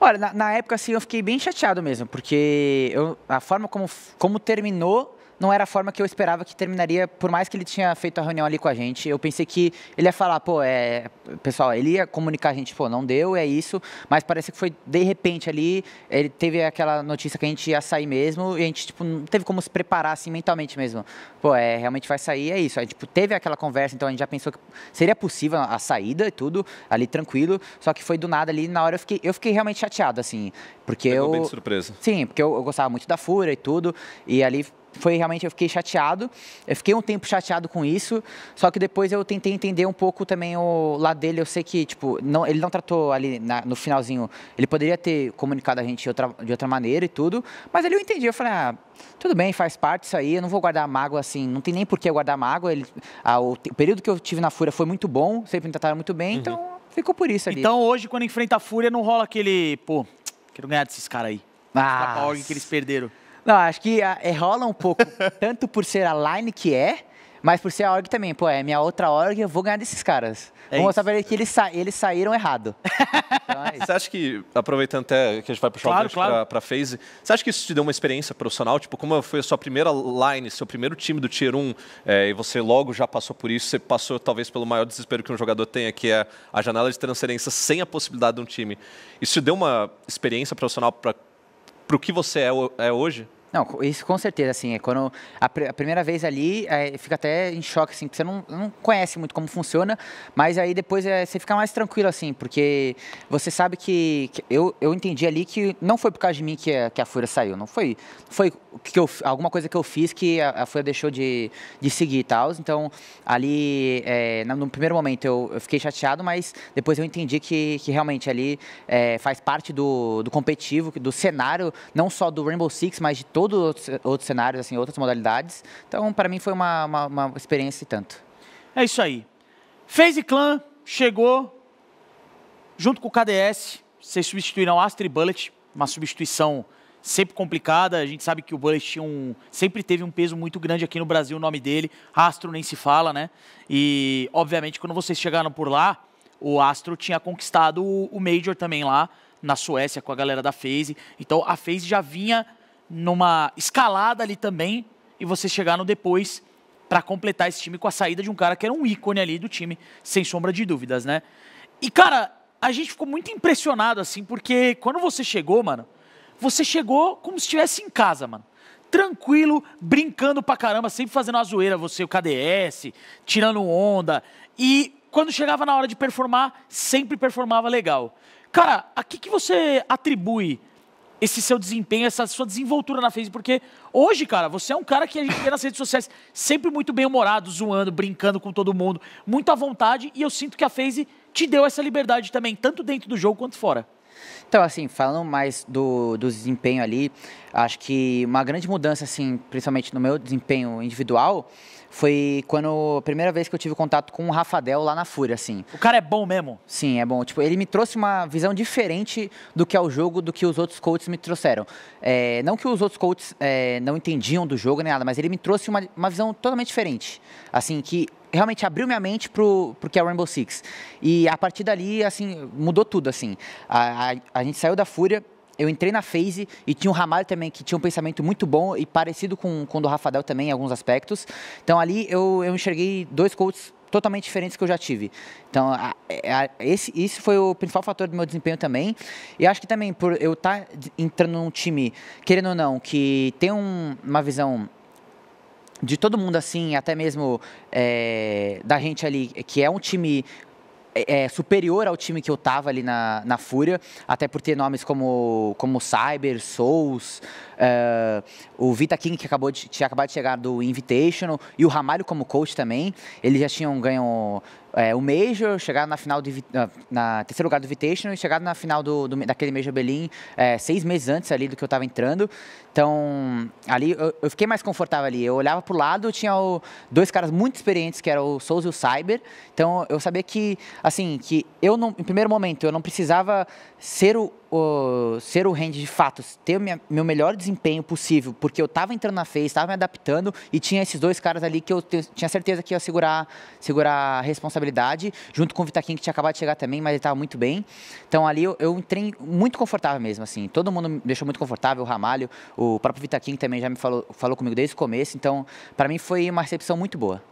Olha, na, na, época, assim, eu fiquei bem chateado mesmo, porque eu, a forma como, como terminou não era a forma que eu esperava que terminaria, por mais que ele tinha feito a reunião ali com a gente. Eu pensei que ele ia falar, pô, é, pessoal, ele ia comunicar a gente, pô, não deu, é isso, mas parece que foi de repente ali, ele teve aquela notícia que a gente ia sair mesmo e a gente tipo não teve como se preparar assim mentalmente mesmo. Pô, é, realmente vai sair, é isso. a tipo teve aquela conversa, então a gente já pensou que seria possível a saída e tudo, ali tranquilo, só que foi do nada ali, na hora eu fiquei, eu fiquei realmente chateado assim, porque Pegou eu bem de surpresa. Sim, porque eu, eu gostava muito da Fura e tudo, e ali foi realmente eu fiquei chateado. Eu fiquei um tempo chateado com isso, só que depois eu tentei entender um pouco também o lado dele. Eu sei que tipo, não, ele não tratou ali na, no finalzinho. Ele poderia ter comunicado a gente de outra, de outra maneira e tudo, mas ele eu entendi. Eu falei, ah, tudo bem, faz parte isso aí. Eu não vou guardar mágoa assim, não tem nem por que guardar mágoa. Ele, ah, o, o, período que eu tive na Fúria foi muito bom, sempre me trataram muito bem, uhum. então ficou por isso ali. Então hoje quando enfrenta a Fúria não rola aquele, pô, quero ganhar desses caras aí. Ah, que eles perderam. Não, acho que ah, é, rola um pouco, [laughs] tanto por ser a line que é, mas por ser a org também, pô, é minha outra org, eu vou ganhar desses caras. É vou mostrar pra eles que eles, sa eles saíram errado. [laughs] então é você acha que, aproveitando até que a gente vai puxar claro, o claro. pra, pra phase, você acha que isso te deu uma experiência profissional? Tipo, como foi a sua primeira line, seu primeiro time do Tier 1, é, e você logo já passou por isso, você passou talvez pelo maior desespero que um jogador tenha, que é a janela de transferência sem a possibilidade de um time. Isso te deu uma experiência profissional para para o que você é, é hoje? Não, isso com certeza, assim, é quando a, pr a primeira vez ali, é, fica até em choque, assim, porque você não, não conhece muito como funciona, mas aí depois é, você fica mais tranquilo, assim, porque você sabe que, que, eu, eu entendi ali que não foi por causa de mim que a, que a fúria saiu, não foi, foi que eu, alguma coisa que eu fiz que a, a fúria deixou de, de seguir e tal, então ali, é, no primeiro momento eu, eu, fiquei chateado, mas depois eu entendi que, que realmente ali eh, faz parte do, do competitivo, do cenário, não só do Rainbow Six, mas de todo todos outros, outros cenários, assim, outras modalidades. Então, para mim, foi uma, uma, uma experiência e tanto. É isso aí. FaZe Clan chegou junto com o KDS. Vocês substituíram Astro e Bullet, uma substituição sempre complicada. A gente sabe que o Bullet tinha um, sempre teve um peso muito grande aqui no Brasil, o nome dele. Astro nem se fala, né? E, obviamente, quando vocês chegaram por lá, o Astro tinha conquistado o, o Major também lá, na Suécia, com a galera da FaZe. Então, a FaZe já vinha numa escalada ali também e você chegar no depois para completar esse time com a saída de um cara que era um ícone ali do time, sem sombra de dúvidas, né? E cara, a gente ficou muito impressionado assim, porque quando você chegou, mano, você chegou como se estivesse em casa, mano. Tranquilo, brincando pra caramba, sempre fazendo a zoeira, você, o KDS, tirando onda. E quando chegava na hora de performar, sempre performava legal. Cara, a que, que você atribui esse seu desempenho, essa sua desenvoltura na Face, porque hoje, cara, você é um cara que a gente vê nas redes sociais sempre muito bem-humorado, zoando, brincando com todo mundo, muito à vontade, e eu sinto que a Face te deu essa liberdade também, tanto dentro do jogo quanto fora. Então, assim, falando mais do, do desempenho ali, acho que uma grande mudança, assim, principalmente no meu desempenho individual, foi quando a primeira vez que eu tive contato com o Rafadel lá na Fúria, assim. O cara é bom mesmo? Sim, é bom. Tipo, ele me trouxe uma visão diferente do que é o jogo, do que os outros coaches me trouxeram. É, não que os outros coaches é, não entendiam do jogo nem nada, mas ele me trouxe uma, uma visão totalmente diferente. Assim, que realmente abriu minha mente pro, pro que é o Rainbow Six. E a partir dali, assim, mudou tudo, assim. A, a, a gente saiu da Fúria, eu entrei na phase e tinha o Ramalho também, que tinha um pensamento muito bom e parecido com, com o do Rafael também em alguns aspectos. Então ali eu, eu enxerguei dois coaches totalmente diferentes que eu já tive. Então, a, a, esse, foi o principal fator do meu desempenho também. E acho que também por eu estar tá entrando num time, querendo ou não, que tem um, uma visão de todo mundo assim, até mesmo é, da gente ali, que é um time é, é, superior ao time que eu tava ali na, na Fúria, até por ter nomes como, como Cyber, Souls, uh, o Vita King, que acabou de, tinha acabado de chegar do Invitational, e o Ramalho como coach também. Eles já tinham ganho é, o Major, chegaram na final de, na, na, terceiro lugar do Invitational e chegaram na final do, do daquele Major Berlim é, seis meses antes ali do que eu estava entrando. Então, ali eu, eu, fiquei mais confortável ali. Eu olhava para o lado, tinha dois caras muito experientes, que eram o Souza e o Cyber. Então, eu sabia que, assim, que eu não, em primeiro momento, eu não precisava ser o o, ser o range de fato, ter minha, meu melhor desempenho possível, porque eu estava entrando na face, estava me adaptando e tinha esses dois caras ali que eu te, tinha certeza que ia segurar, segurar a responsabilidade, junto com o Vitaquim que tinha acabado de chegar também, mas ele estava muito bem. Então ali eu, eu, entrei muito confortável mesmo, assim, todo mundo me deixou muito confortável, o Ramalho, o próprio Vitaquim também já me falou, falou comigo desde o começo, então para mim foi uma recepção muito boa.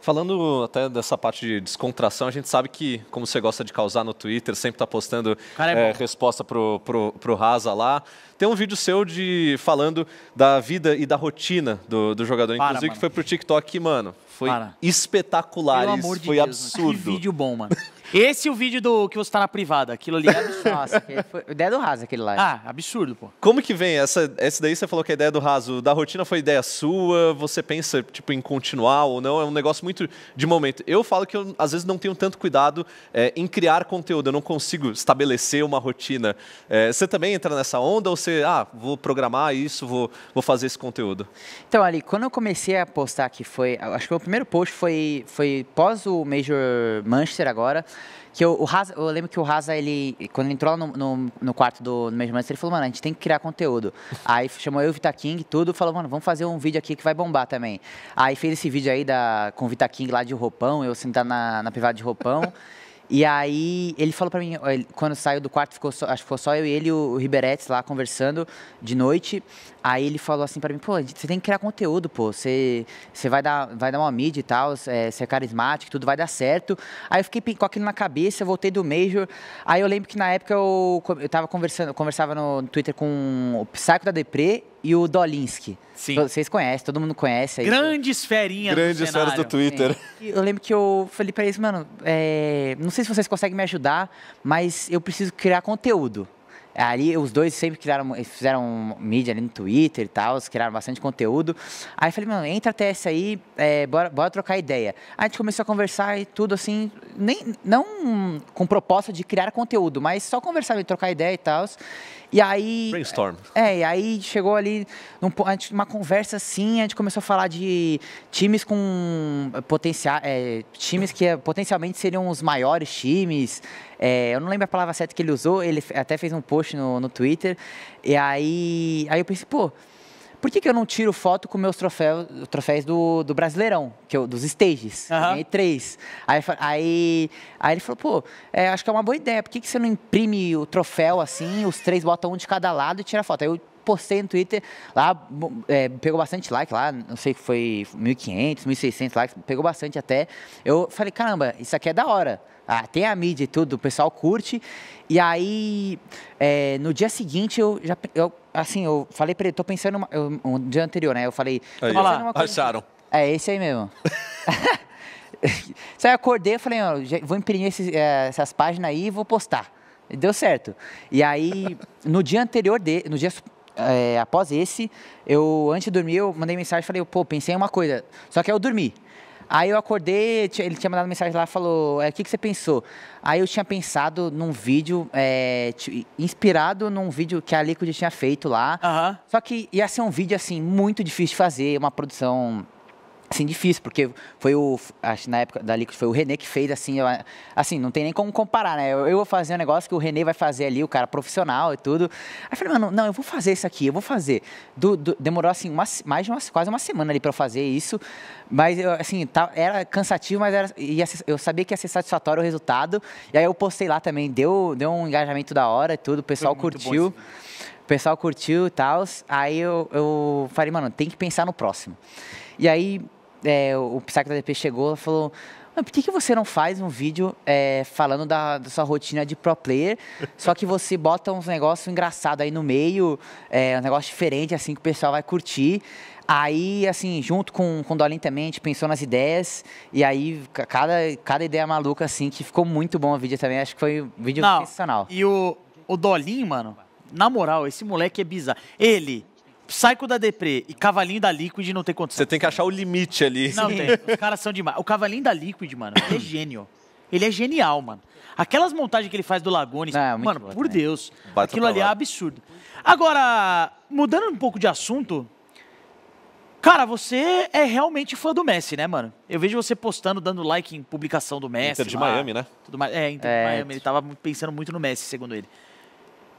Falando até dessa parte de descontração, a gente sabe que, como você gosta de causar no Twitter, sempre está postando é, é resposta pro, pro, pro Raza lá. Tem um vídeo seu de falando da vida e da rotina do, do jogador, Para, inclusive, mano. que foi pro TikTok, mano. Foi Para. espetacular. Pelo amor de foi Deus, absurdo. Mano. Que vídeo bom, mano. [laughs] Esse é o vídeo do que você tá na privada. Aquilo ali é absurdo. [laughs] Nossa, foi ideia do raso aquele lá. Ah, absurdo, pô. Como que vem essa, essa daí? Você falou que a ideia do raso da rotina foi ideia sua. Você pensa tipo em continuar ou não? É um negócio muito de momento. Eu falo que eu às vezes não tenho tanto cuidado é, em criar conteúdo. Eu não consigo estabelecer uma rotina. É, você também entra nessa onda ou você ah vou programar isso, vou vou fazer esse conteúdo? Então ali quando eu comecei a postar que foi acho que o primeiro post foi foi pós o Major Manchester agora que eu, o Raza, eu lembro que o Raza, ele, quando ele entrou lá no, no, no quarto do mesmo Master, ele falou, mano, a gente tem que criar conteúdo. [laughs] Aí chamou eu, o Vita King, tudo, falou, mano, vamos fazer um vídeo aqui que vai bombar também. Aí fez esse vídeo aí da, com o Vita King lá de roupão, eu sentar na, na privada de roupão. [laughs] E aí ele falou para mim, ele, quando saiu do quarto, ficou só, acho que ficou só eu e ele, o, o Riberetes lá conversando de noite. Aí ele falou assim para mim, pô, você tem que criar conteúdo, pô. Você, você vai, dar, vai dar uma mídia e tal, é, você é carismático, tudo vai dar certo. Aí eu fiquei com aquilo na cabeça, voltei do Major. Aí eu lembro que na época eu, eu tava conversando, conversava no Twitter com o Psycho da Depre e o Dolinsky. Sim. Vocês conhecem, todo mundo conhece. Aí. Grandes ferinhas Grandes do do Twitter. Eu lembro que eu falei para eles, mano, é, não sei se vocês conseguem me ajudar, mas eu preciso criar conteúdo. Ali os dois sempre criaram, fizeram mídia ali no Twitter e tal, criaram bastante conteúdo. Aí falei, mano, entra até essa aí, é, bora, bora trocar ideia. Aí a gente começou a conversar e tudo assim, nem, não com proposta de criar conteúdo, mas só conversar e trocar ideia e tal. E aí. Brainstorm. É, e aí chegou ali num, uma conversa assim, a gente começou a falar de times com potencial. É, times que potencialmente seriam os maiores times. É, eu não lembro a palavra certa que ele usou, ele até fez um post post no, no Twitter. E aí, aí eu pensei, pô, por que, que eu não tiro foto com meus troféus, troféus do, do Brasileirão, que eu, dos stages? Uhum. três. Aí, aí, aí ele falou, pô, é, acho que é uma boa ideia. Por que, que você não imprime o troféu assim, os três botam um de cada lado e tira a foto? Aí eu postei no Twitter, lá é, pegou bastante like lá, não sei que foi 1.500, 1.600 likes, pegou bastante até. Eu falei, caramba, isso aqui é da hora. Ah, tem a mídia e tudo, o pessoal curte. E aí, é, no dia seguinte, eu já. Eu, assim, eu falei pra ele, tô pensando. eu, um dia anterior, né? Eu falei. Olha lá, acharam. É, esse aí mesmo. [laughs] Só eu acordei e falei, ó vou imprimir esses, é, essas páginas aí e vou postar. E deu certo. E aí, no dia anterior, de, no dia é, após esse, eu, antes de dormir, eu mandei mensagem e falei, pô, pensei em uma coisa. Só que aí eu dormi. Aí eu acordei, ele tinha mandado mensagem lá, falou, é, o que, que você pensou? Aí eu tinha pensado num vídeo, é, inspirado num vídeo que a Liquid tinha feito lá. Só que ia ser um vídeo, assim, muito difícil de fazer, uma produção assim, difícil, porque foi o, acho que na época da Liquid, foi o René que fez, assim, eu, assim, não tem nem como comparar, né? Eu, eu, vou fazer um negócio que o René vai fazer ali, o cara profissional e tudo. Aí falei, mano, não, eu vou fazer isso aqui, eu vou fazer. Do, do, demorou, assim, uma, mais de uma, quase uma semana ali para fazer isso, mas, eu, assim, tá, era cansativo, mas era, ia, eu sabia que ia ser satisfatório o resultado, e aí eu postei lá também, deu, deu um engajamento da hora e tudo, o pessoal curtiu. Né? O pessoal curtiu e tal. Aí eu, eu falei, mano, tem que pensar no próximo. E aí é, o Psycho da DP chegou e falou: por que, que você não faz um vídeo é, falando da, da, sua rotina de pro player, só que você bota uns negócios engraçados aí no meio, é, um negócio diferente, assim, que o pessoal vai curtir. Aí, assim, junto com, com o Dolin também, a gente pensou nas ideias. E aí, cada, cada ideia maluca, assim, que ficou muito bom o vídeo também. Acho que foi um vídeo não, sensacional. E o, o Dolin, mano, na moral, esse moleque é bizarro. Ele, Psycho da Depre e Cavalinho da Liquid não tem condição. Você tem que achar o limite ali. Não tem. Os caras são demais. O Cavalinho da Liquid, mano, ele é gênio. Ele é genial, mano. Aquelas montagens que ele faz do Lagones, é mano, boa, por né? Deus. Bata aquilo ali lá. é absurdo. Agora, mudando um pouco de assunto, Cara, você é realmente fã do Messi, né, mano? Eu vejo você postando, dando like em publicação do Messi. Inter de lá, Miami, né? Tudo mais. É, Inter é, de Miami. Ele tava pensando muito no Messi, segundo ele.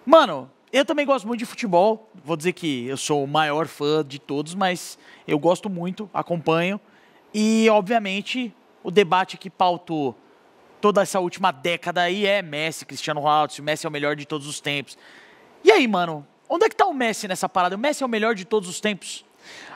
Mano, eu também gosto muito de futebol. Vou dizer que eu sou o maior fã de todos, mas eu gosto muito, acompanho. E, obviamente, o debate que pautou toda essa última década aí é Messi, Cristiano Ronaldo, se o Messi é o melhor de todos os tempos. E aí, mano, onde é que tá o Messi nessa parada? O Messi é o melhor de todos os tempos?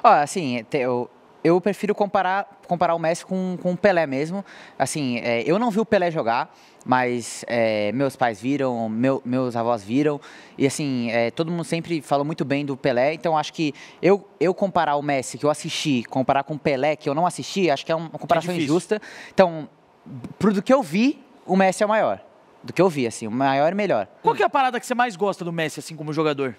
Ó, assim, eu, eu prefiro comparar, comparar o Messi com, com o Pelé mesmo. Assim, é, eu não vi o Pelé jogar, mas é, meus pais viram, meu, meus avós viram. E assim, é, todo mundo sempre falou muito bem do Pelé. Então, acho que eu, eu comparar o Messi, que eu assisti, comparar com o Pelé, que eu não assisti, acho que é uma é comparação injusta. Então, pro do que eu vi, o Messi é o maior. Do que eu vi, assim, o maior e melhor. Qual é a parada que você mais gosta do Messi, assim, como jogador?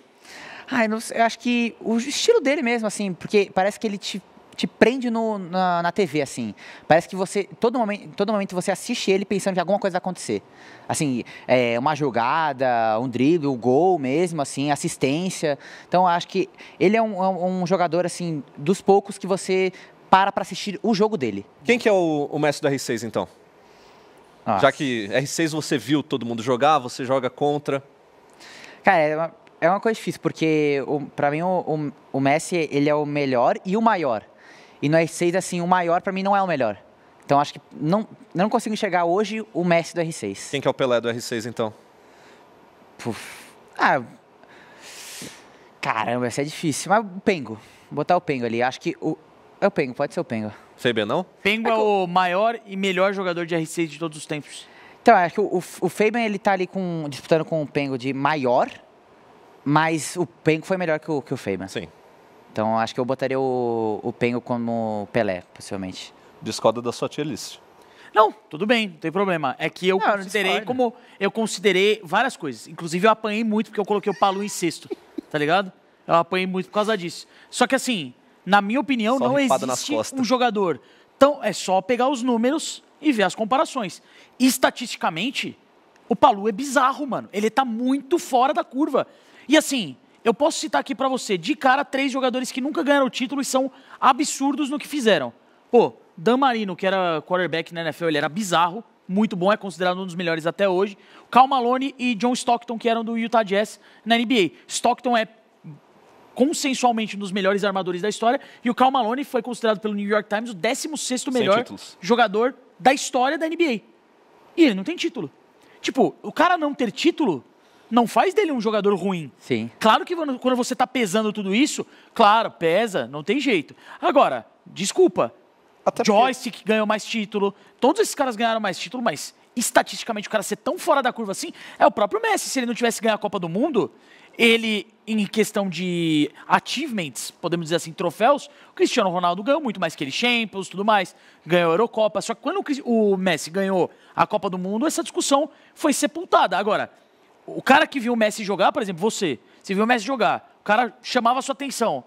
Ah, eu, eu acho que o estilo dele mesmo, assim, porque parece que ele te te prende no, na, na, TV, assim. Parece que você, todo momento, todo momento você assiste ele pensando que alguma coisa vai acontecer. Assim, é, uma jogada, um drible, um gol mesmo, assim, assistência. Então, acho que ele é, é um, um jogador, assim, dos poucos que você para para assistir o jogo dele. Quem que é o, o mestre do R6, então? Nossa. Ah. Já que R6 você viu todo mundo jogar, você joga contra. Cara, é uma, é uma coisa difícil, porque para mim o, o, o Messi ele é o melhor e o maior e no R6, é assim, o maior para mim não é o melhor. Então acho que não, não consigo enxergar hoje o Messi do R6. Quem que é o Pelé do R6, então? Puf. Ah. Caramba, isso é difícil. Mas o Pengo. Vou botar o Pengo ali. Acho que o. É o Pengo, pode ser o Pengo. Fabian, não? Pengo é, é o maior e melhor jogador de R6 de todos os tempos. Então, acho que o, o, o Fabian, ele tá ali com, disputando com o Pengo de maior, mas o Pengo foi melhor que o, que o Fabian. Sim. Então acho que eu botaria o, o Penho como Pelé, possivelmente. Discorda da sua tia Alice. Não, tudo bem, não tem problema. É que eu não, considerei não como. Eu considerei várias coisas. Inclusive, eu apanhei muito porque eu coloquei o Palu em sexto, [laughs] tá ligado? Eu apanhei muito por causa disso. Só que assim, na minha opinião, só não existe um jogador. Então, é só pegar os números e ver as comparações. Estatisticamente, o Palu é bizarro, mano. Ele tá muito fora da curva. E assim, eu posso citar aqui para você, de cara, três jogadores que nunca ganharam o título e são absurdos no que fizeram. Pô, Dan Marino, que era quarterback na NFL, ele era bizarro, muito bom, é considerado um dos melhores até hoje. Cal Malone e John Stockton, que eram do Utah Jazz na NBA. Stockton é consensualmente um dos melhores armadores da história e o Cal Malone foi considerado pelo New York Times o 16º melhor jogador da história da NBA. E ele não tem título. Tipo, o cara não ter título não faz dele um jogador ruim. Sim. Claro que quando você está pesando tudo isso, claro, pesa, não tem jeito. Agora, desculpa, Até Joystick porque... ganhou mais título, todos esses caras ganharam mais título, mas estatisticamente o cara ser tão fora da curva assim é o próprio Messi. Se ele não tivesse ganho a Copa do Mundo, ele, em questão de achievements, podemos dizer assim, troféus, o Cristiano Ronaldo ganhou muito mais que ele, Champions, tudo mais, ganhou a Eurocopa. Só que quando o Messi ganhou a Copa do Mundo, essa discussão foi sepultada. Agora, o cara que viu o Messi jogar, por exemplo, você, você viu o Messi jogar, o cara chamava a sua atenção.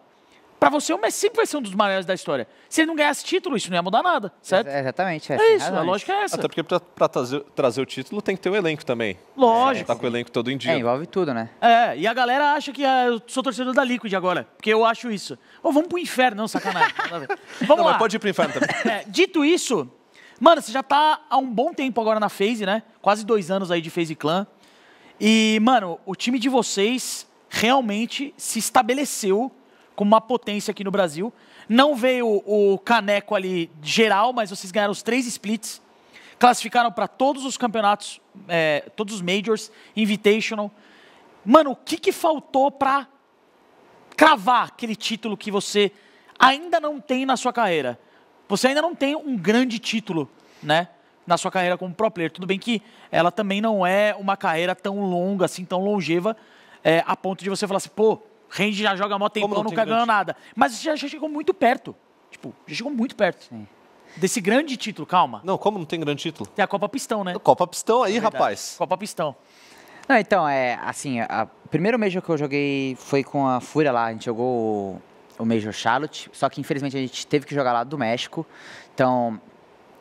Para você, o Messi sempre vai ser um dos maiores da história. Se ele não ganhasse título, isso não ia mudar nada, certo? exatamente. É, é isso, a lógica é essa. Até porque para trazer, trazer, o título tem que ter o um elenco também. Lógico. É, tá com o elenco todo em dia. É, envolve tudo, né? É, e a galera acha que ah, eu sou torcedor da Liquid agora, porque eu acho isso. Ou oh, vamos pro inferno, não, sacanagem. [laughs] vamos não, lá. Mas pode ir pro inferno também. [laughs] é, dito isso, mano, você já tá há um bom tempo agora na FaZe, né? Quase dois anos aí de FaZe Clan. E, mano, o time de vocês realmente se estabeleceu como uma potência aqui no Brasil. Não veio o caneco ali geral, mas vocês ganharam os três splits. Classificaram para todos os campeonatos, é, todos os majors, invitational. Mano, o que, que faltou para cravar aquele título que você ainda não tem na sua carreira? Você ainda não tem um grande título, né? na sua carreira como pro player. Tudo bem que ela também não é uma carreira tão longa, assim, tão longeva, é, a ponto de você falar assim, pô, Randy já joga mó tempão, nunca ganhou nada. Mas já, já chegou muito perto. Tipo, já chegou muito perto. Sim. Desse grande título, calma. Não, como não tem grande título? Tem é a Copa Pistão, né? Copa Pistão aí, é rapaz. Copa Pistão. Não, então, é assim, o primeiro Major que eu joguei foi com a Fúria lá. A gente jogou o, o Major Charlotte, só que infelizmente a gente teve que jogar lá do México. Então,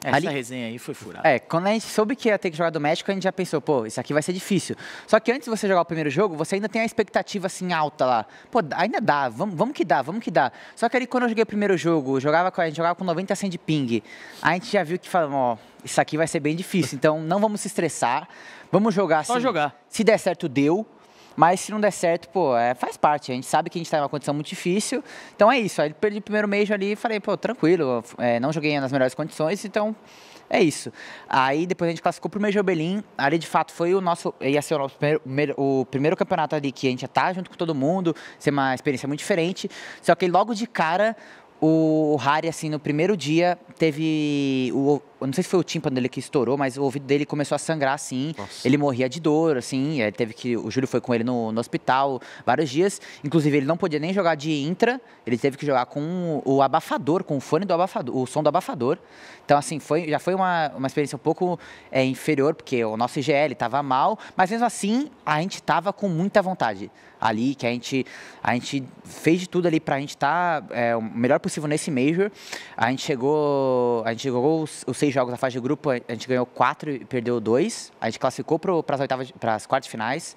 essa Ali, resenha aí foi furada. É, quando a gente soube que ia ter que jogar do México, a gente já pensou, pô, isso aqui vai ser difícil. Só que antes de você jogar o primeiro jogo, você ainda tem a expectativa assim alta lá. Pô, ainda dá, vamos, vamos que dá, vamos que dá. Só que ali quando eu joguei o primeiro jogo, jogava com, a gente jogava com 90 100 de ping. A gente já viu que falava, ó, isso aqui vai ser bem difícil, então não vamos se estressar. Vamos jogar. Só assim. jogar. Se der certo, deu mas se não der certo, pô, é, faz parte. A gente sabe que a gente tá em uma condição muito difícil. Então é isso. Aí perdi o primeiro mês ali e falei, pô, tranquilo, é, não joguei nas melhores condições, então é isso. Aí depois a gente classificou pro Major Berlim. Ali de fato foi o nosso. ia ser o nosso primeiro, o primeiro campeonato ali que a gente já tá junto com todo mundo. Ser uma experiência muito diferente. Só que logo de cara o Harry, assim, no primeiro dia, teve. O, não sei se foi o tímpano dele que estourou, mas o ouvido dele começou a sangrar, assim. Nossa. Ele morria de dor, assim. Ele teve que. O Júlio foi com ele no, no, hospital vários dias. Inclusive, ele não podia nem jogar de intra. Ele teve que jogar com o abafador, com o fone do abafador, o som do abafador. Então, assim, foi, já foi uma, uma experiência um pouco é, inferior, porque o nosso IGL estava mal, mas mesmo assim, a gente estava com muita vontade ali, que a gente, a gente fez de tudo ali para a gente estar tá, é, o melhor possível nesse Major. A gente chegou, a gente chegou os, os, seis jogos da fase de grupo, a gente ganhou quatro e perdeu dois. A gente classificou para as oitavas, para as quartas finais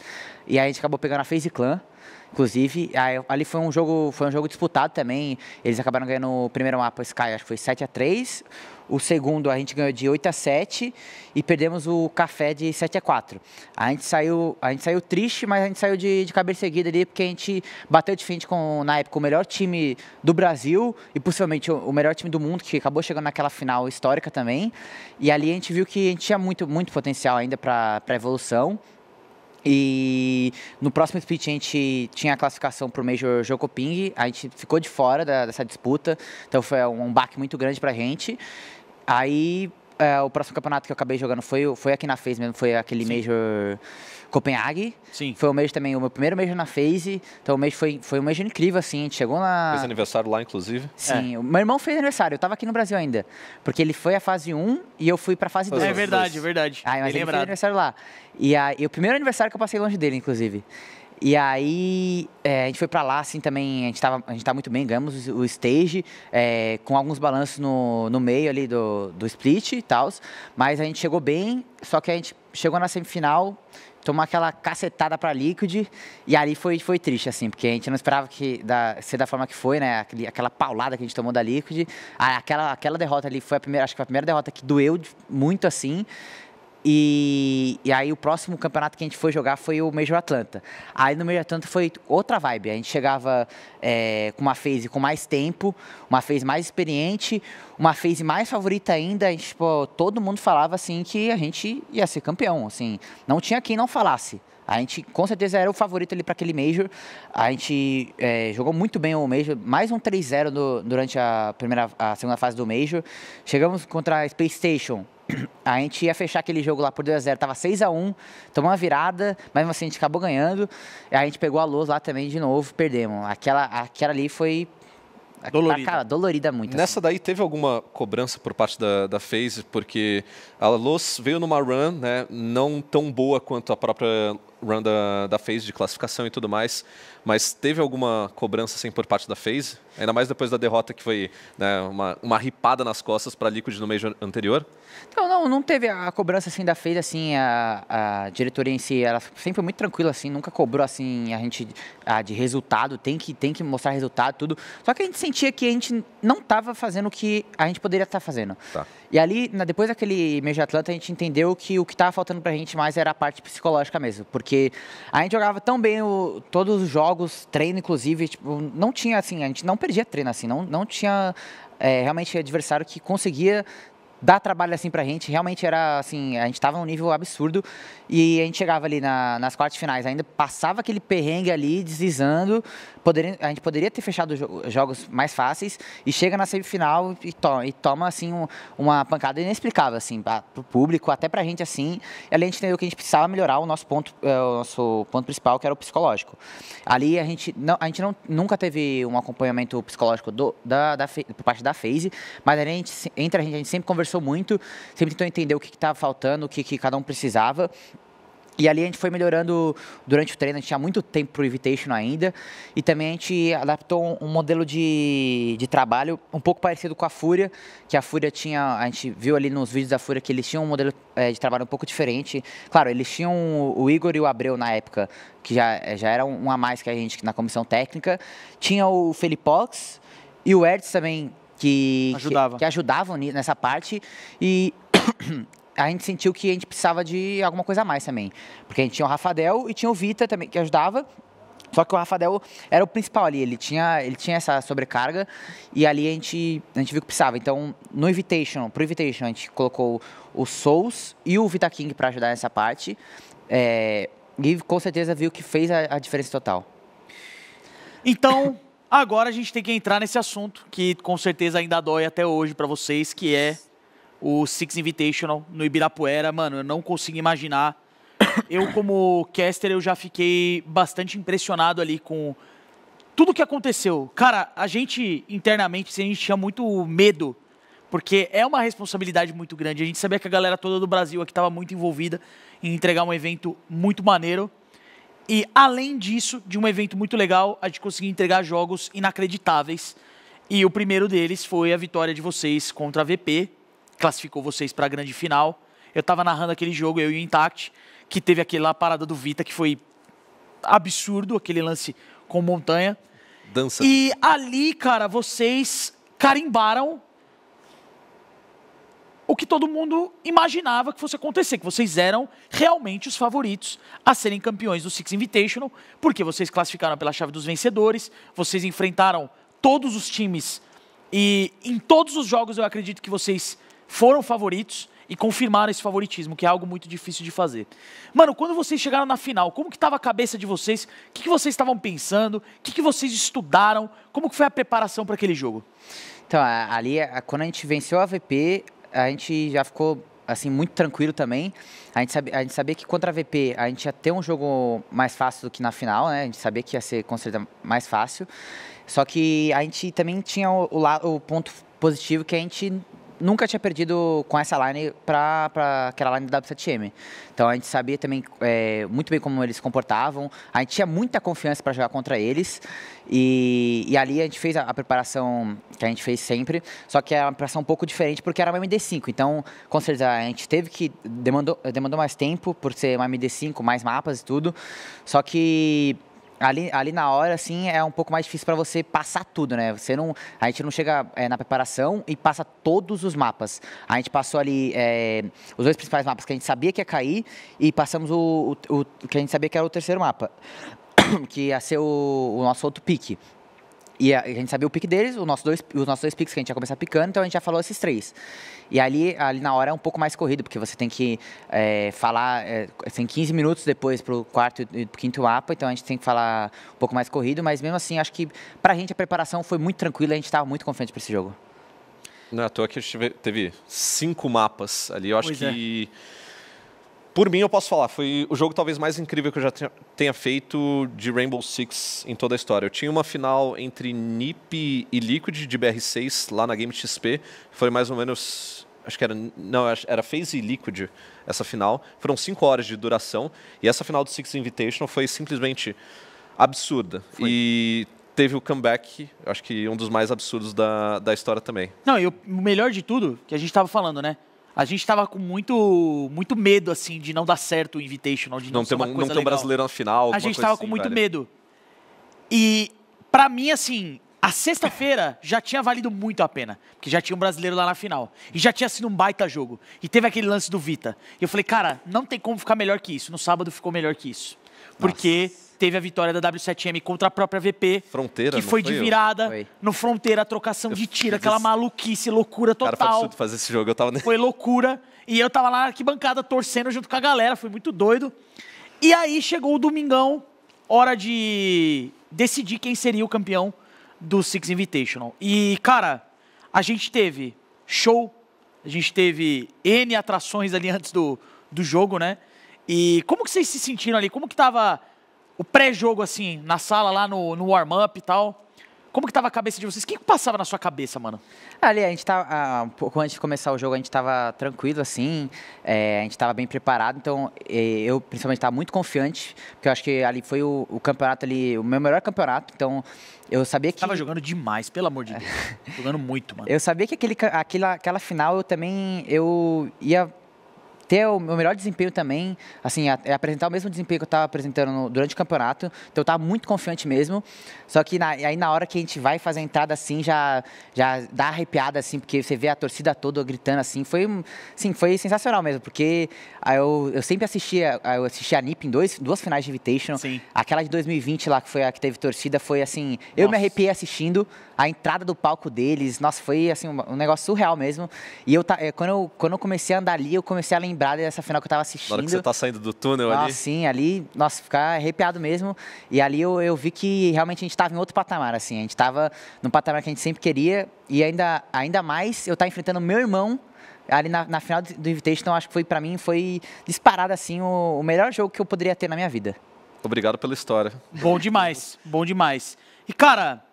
e a gente acabou pegando a FaZe Clan. Inclusive, ali foi um jogo, foi um jogo disputado também. Eles acabaram ganhando o primeiro mapa Sky, acho que foi 7 a 3. O segundo a gente ganhou de 8 a 7 e perdemos o café de 7 a 4. A gente saiu, a gente saiu triste, mas a gente saiu de, de cabeça seguida ali porque a gente bateu de frente com na época o melhor time do Brasil e possivelmente o, o melhor time do mundo que acabou chegando naquela final histórica também. E ali a gente viu que a gente tinha muito muito potencial ainda para evolução. E no próximo split a gente tinha a classificação para o Major Jokoping, a gente ficou de fora da, dessa disputa, então foi um baque muito grande para a gente. Aí é, o próximo campeonato que eu acabei jogando foi, foi aqui na FaZe mesmo, foi aquele Sim. Major Copenhague. Sim. Foi o um também, o meu primeiro Major na FaZe. Então o mês foi, foi um mês incrível, assim. A gente chegou na. Fez aniversário lá, inclusive? Sim. É. O meu irmão fez aniversário, eu tava aqui no Brasil ainda. Porque ele foi à fase 1 e eu fui pra fase 2. É verdade, é verdade. Ah, mas Bem ele lembrado. fez aniversário lá. E, a, e o primeiro aniversário que eu passei longe dele, inclusive. E aí é, a gente foi para lá, assim, também, a gente, tava, a gente tava tá muito bem, ganhamos o stage, é, com alguns balanços no, no meio ali do, do split e tal, mas a gente chegou bem, só que a gente chegou na semifinal, tomou aquela cacetada para Liquid, e ali foi, foi triste, assim, porque a gente não esperava que da, ser da forma que foi, né, Aquele, aquela paulada que a gente tomou da Liquid, aquela, aquela derrota ali foi a primeira, acho que foi a primeira derrota que doeu muito, assim, e, e, aí o próximo campeonato que a gente foi jogar foi o Major Atlanta. Aí no Major Atlanta foi outra vibe. A gente chegava é, com uma phase com mais tempo, uma phase mais experiente, uma phase mais favorita ainda. A gente, tipo, todo mundo falava assim que a gente ia ser campeão. Assim, não tinha quem não falasse. A gente com certeza era o favorito ali para aquele Major. A gente é, jogou muito bem o Major, mais um 3-0 durante a, primeira, a segunda fase do Major. Chegamos contra a Space Station, a gente ia fechar aquele jogo lá por 2x0, tava 6x1, tomou uma virada, mas assim a gente acabou ganhando. A gente pegou a luz lá também de novo, perdemos. Aquela, aquela ali foi Dolorida. Tá, dolorida muito. Nessa assim. daí teve alguma cobrança por parte da, da FaZe, porque a Los veio numa run né, não tão boa quanto a própria run da, da phase de classificação e tudo mais, mas teve alguma cobrança assim por parte da phase? Ainda mais depois da derrota que foi né, uma, uma ripada nas costas para a Liquid no mês anterior? Não, não, não teve a cobrança assim da phase, assim, a, a diretoria em si, ela sempre foi muito tranquila, assim, nunca cobrou assim a gente a, ah, de resultado, tem que, tem que mostrar resultado, tudo. Só que a gente sentia que a gente não estava fazendo o que a gente poderia estar tá fazendo. Tá. E ali, na, depois daquele mês de Atlanta, a gente entendeu que o que estava faltando para a gente mais era a parte psicológica mesmo, porque porque a gente jogava tão bem o, todos os jogos, treino inclusive, tipo, não tinha assim, a gente não perdia treino assim, não, não tinha é, realmente adversário que conseguia dar trabalho assim pra gente, realmente era assim, a gente tava num nível absurdo e a gente chegava ali na, nas quartas finais, ainda passava aquele perrengue ali, deslizando, poderia, a gente poderia ter fechado jo jogos mais fáceis e chega na semifinal e, to e toma assim um, uma pancada inexplicável assim, pra, pro público, até pra gente assim, ali a gente entendeu que a gente precisava melhorar o nosso ponto, é, o nosso ponto principal que era o psicológico. Ali a gente, não, a gente não, nunca teve um acompanhamento psicológico do, da, da, por parte da FaZe, mas a gente, entre a gente, a gente sempre conversou conversou muito, sempre tentou entender o que estava faltando, o que, que cada um precisava. E ali a gente foi melhorando durante o treino, a gente tinha muito tempo para o Invitation ainda. E também a gente adaptou um, um modelo de, de trabalho um pouco parecido com a Fúria, que a Fúria tinha, a gente viu ali nos vídeos da Fúria que eles tinham um modelo é, de trabalho um pouco diferente. Claro, eles tinham o Igor e o Abreu na época, que já, é, já era um a mais que a gente na comissão técnica. Tinha o Felipox e o Edson também que, Ajudava. que, que ajudavam nessa parte. E [coughs] a gente sentiu que a gente precisava de alguma coisa a mais também. Porque a gente tinha o Rafael e tinha o Vita também, que ajudava. Só que o Rafael era o principal ali, ele tinha, ele tinha essa sobrecarga e ali a gente, a gente viu que precisava. Então, no Invitation, pro Invitation, a gente colocou o Souls e o Vita King para ajudar nessa parte. É, e com certeza viu que fez a, a diferença total. Então, Agora a gente tem que entrar nesse assunto que com certeza ainda dói até hoje para vocês, que é o Six Invitational no Ibirapuera. Mano, eu não consigo imaginar. Eu como caster eu já fiquei bastante impressionado ali com tudo que aconteceu. Cara, a gente internamente a gente tinha muito medo porque é uma responsabilidade muito grande. A gente sabia que a galera toda do Brasil aqui estava muito envolvida em entregar um evento muito maneiro. E além disso, de um evento muito legal, a gente conseguiu entregar jogos inacreditáveis. E o primeiro deles foi a vitória de vocês contra a VP, classificou vocês para a grande final. Eu estava narrando aquele jogo, eu e o Intact, que teve aquela parada do Vita que foi absurdo, aquele lance com montanha. Dança. E ali, cara, vocês carimbaram o que todo mundo imaginava que fosse acontecer, que vocês eram realmente os favoritos a serem campeões do Six Invitational, porque vocês classificaram pela chave dos vencedores, vocês enfrentaram todos os times e em todos os jogos eu acredito que vocês foram favoritos e confirmaram esse favoritismo, que é algo muito difícil de fazer. Mano, quando vocês chegaram na final, como que estava a cabeça de vocês? O que, que vocês estavam pensando? O que, que vocês estudaram? Como que foi a preparação para aquele jogo? Então, ali, quando a gente venceu a VP, a gente já ficou assim muito tranquilo também. A gente, sabe, a gente sabia que contra a VP a gente ia ter um jogo mais fácil do que na final, né? A gente sabia que ia ser com certeza mais fácil. Só que a gente também tinha o, o, o ponto positivo que a gente nunca tinha perdido com essa line para aquela line do W7M. Então a gente sabia também é, muito bem como eles se comportavam, a gente tinha muita confiança para jogar contra eles. E, e, ali a gente fez a, a, preparação que a gente fez sempre, só que era uma preparação um pouco diferente porque era uma MD5. Então, com certeza, a gente teve que. demandou, demandou mais tempo por ser uma MD5, mais mapas e tudo. Só que ali, ali na hora, assim, é um pouco mais difícil para você passar tudo, né? Você não, a gente não chega é, na preparação e passa todos os mapas. A gente passou ali é, os dois principais mapas que a gente sabia que ia cair e passamos o, o, o que a gente sabia que era o terceiro mapa, [coughs] que ia ser o, o nosso outro pique. E a, a gente sabia o pique deles, o nosso dois, os nossos dois piques que a gente ia começar picando, então a gente já falou esses três. E ali, ali na hora é um pouco mais corrido, porque você tem que é, falar, é, tem assim, 15 minutos depois para o quarto e quinto mapa então a gente tem que falar um pouco mais corrido, mas mesmo assim, acho que para a gente a preparação foi muito tranquila, a gente estava muito confiante para esse jogo. Não é à toa que a gente teve cinco mapas ali, eu acho pois que... É por mim, eu posso falar, foi o jogo talvez mais incrível que eu já tenha feito de Rainbow Six em toda a história. Eu tinha uma final entre NiP e Liquid de BR6 lá na Game XP, foi mais ou menos acho que era não era Phase e Liquid essa final foram cinco horas de duração e essa final do Six Invitational foi simplesmente absurda foi. e teve o comeback acho que um dos mais absurdos da, da história também não e o melhor de tudo que a gente estava falando né a gente tava com muito, muito medo, assim, de não dar certo o Invitational, de não, não ter uma, uma coisa não ter um brasileiro na final. A gente tava assim, com muito velho. medo. E, para mim, assim, a sexta-feira já tinha valido muito a pena, porque já tinha um brasileiro lá na final. E já tinha sido um baita jogo. E teve aquele lance do Vita. E eu falei, cara, não tem como ficar melhor que isso. No sábado ficou melhor que isso. Porque Nossa teve a vitória da W7M contra a própria VP. Fronteira, Que foi de virada foi. no Fronteira, a trocação eu de tiro, aquela maluquice, loucura total. Cara, foi fazer esse jogo, eu tava... Foi loucura. E eu tava lá na arquibancada torcendo junto com a galera, foi muito doido. E aí chegou o domingão, hora de decidir quem seria o campeão do Six Invitational. E, cara, a gente teve show, a gente teve N atrações ali antes do, do jogo, né? E como que vocês se sentiram ali? Como que tava o pré-jogo, assim, na sala lá no, no warm-up e tal. Como que tava a cabeça de vocês? O que, que passava na sua cabeça, mano? Ali, a gente tava. Tá, ah, um pouco antes de começar o jogo, a gente tava tranquilo, assim. É, a gente tava bem preparado. Então, é, eu principalmente tava muito confiante, porque eu acho que ali foi o, o campeonato ali, o meu melhor campeonato. Então, eu sabia que. Tava jogando demais, pelo amor de Deus. [laughs] jogando muito, mano. Eu sabia que aquele, aquela, aquela final eu também. Eu ia ter o meu melhor desempenho também, assim, é apresentar o mesmo desempenho que eu estava apresentando no, durante o campeonato. Então eu estava muito confiante mesmo. Só que na, aí na hora que a gente vai fazer a entrada assim, já, já dá arrepiada assim, porque você vê a torcida toda gritando assim. Foi, sim, foi sensacional mesmo, porque eu, eu sempre assistia, eu assisti a NIP em dois, duas finais de Invitation. Sim. Aquela de 2020 lá que foi a que teve torcida foi assim, nossa. eu me arrepiei assistindo a entrada do palco deles. Nossa, foi assim um, um negócio surreal mesmo. E eu é, quando eu quando eu comecei a andar ali, eu comecei a lembrar lembrada dessa final que eu tava assistindo. Na hora que você tá saindo do túnel nossa, ali. Sim, ali, nossa, ficar arrepiado mesmo. E ali eu, eu vi que realmente a gente tava em outro patamar, assim. A gente tava num patamar que a gente sempre queria. E ainda, ainda mais, eu tava tá enfrentando meu irmão ali na, na final do Invitation, então, acho que foi para mim, foi disparado, assim, o, o melhor jogo que eu poderia ter na minha vida. Obrigado pela história. Bom demais, bom demais. E, cara,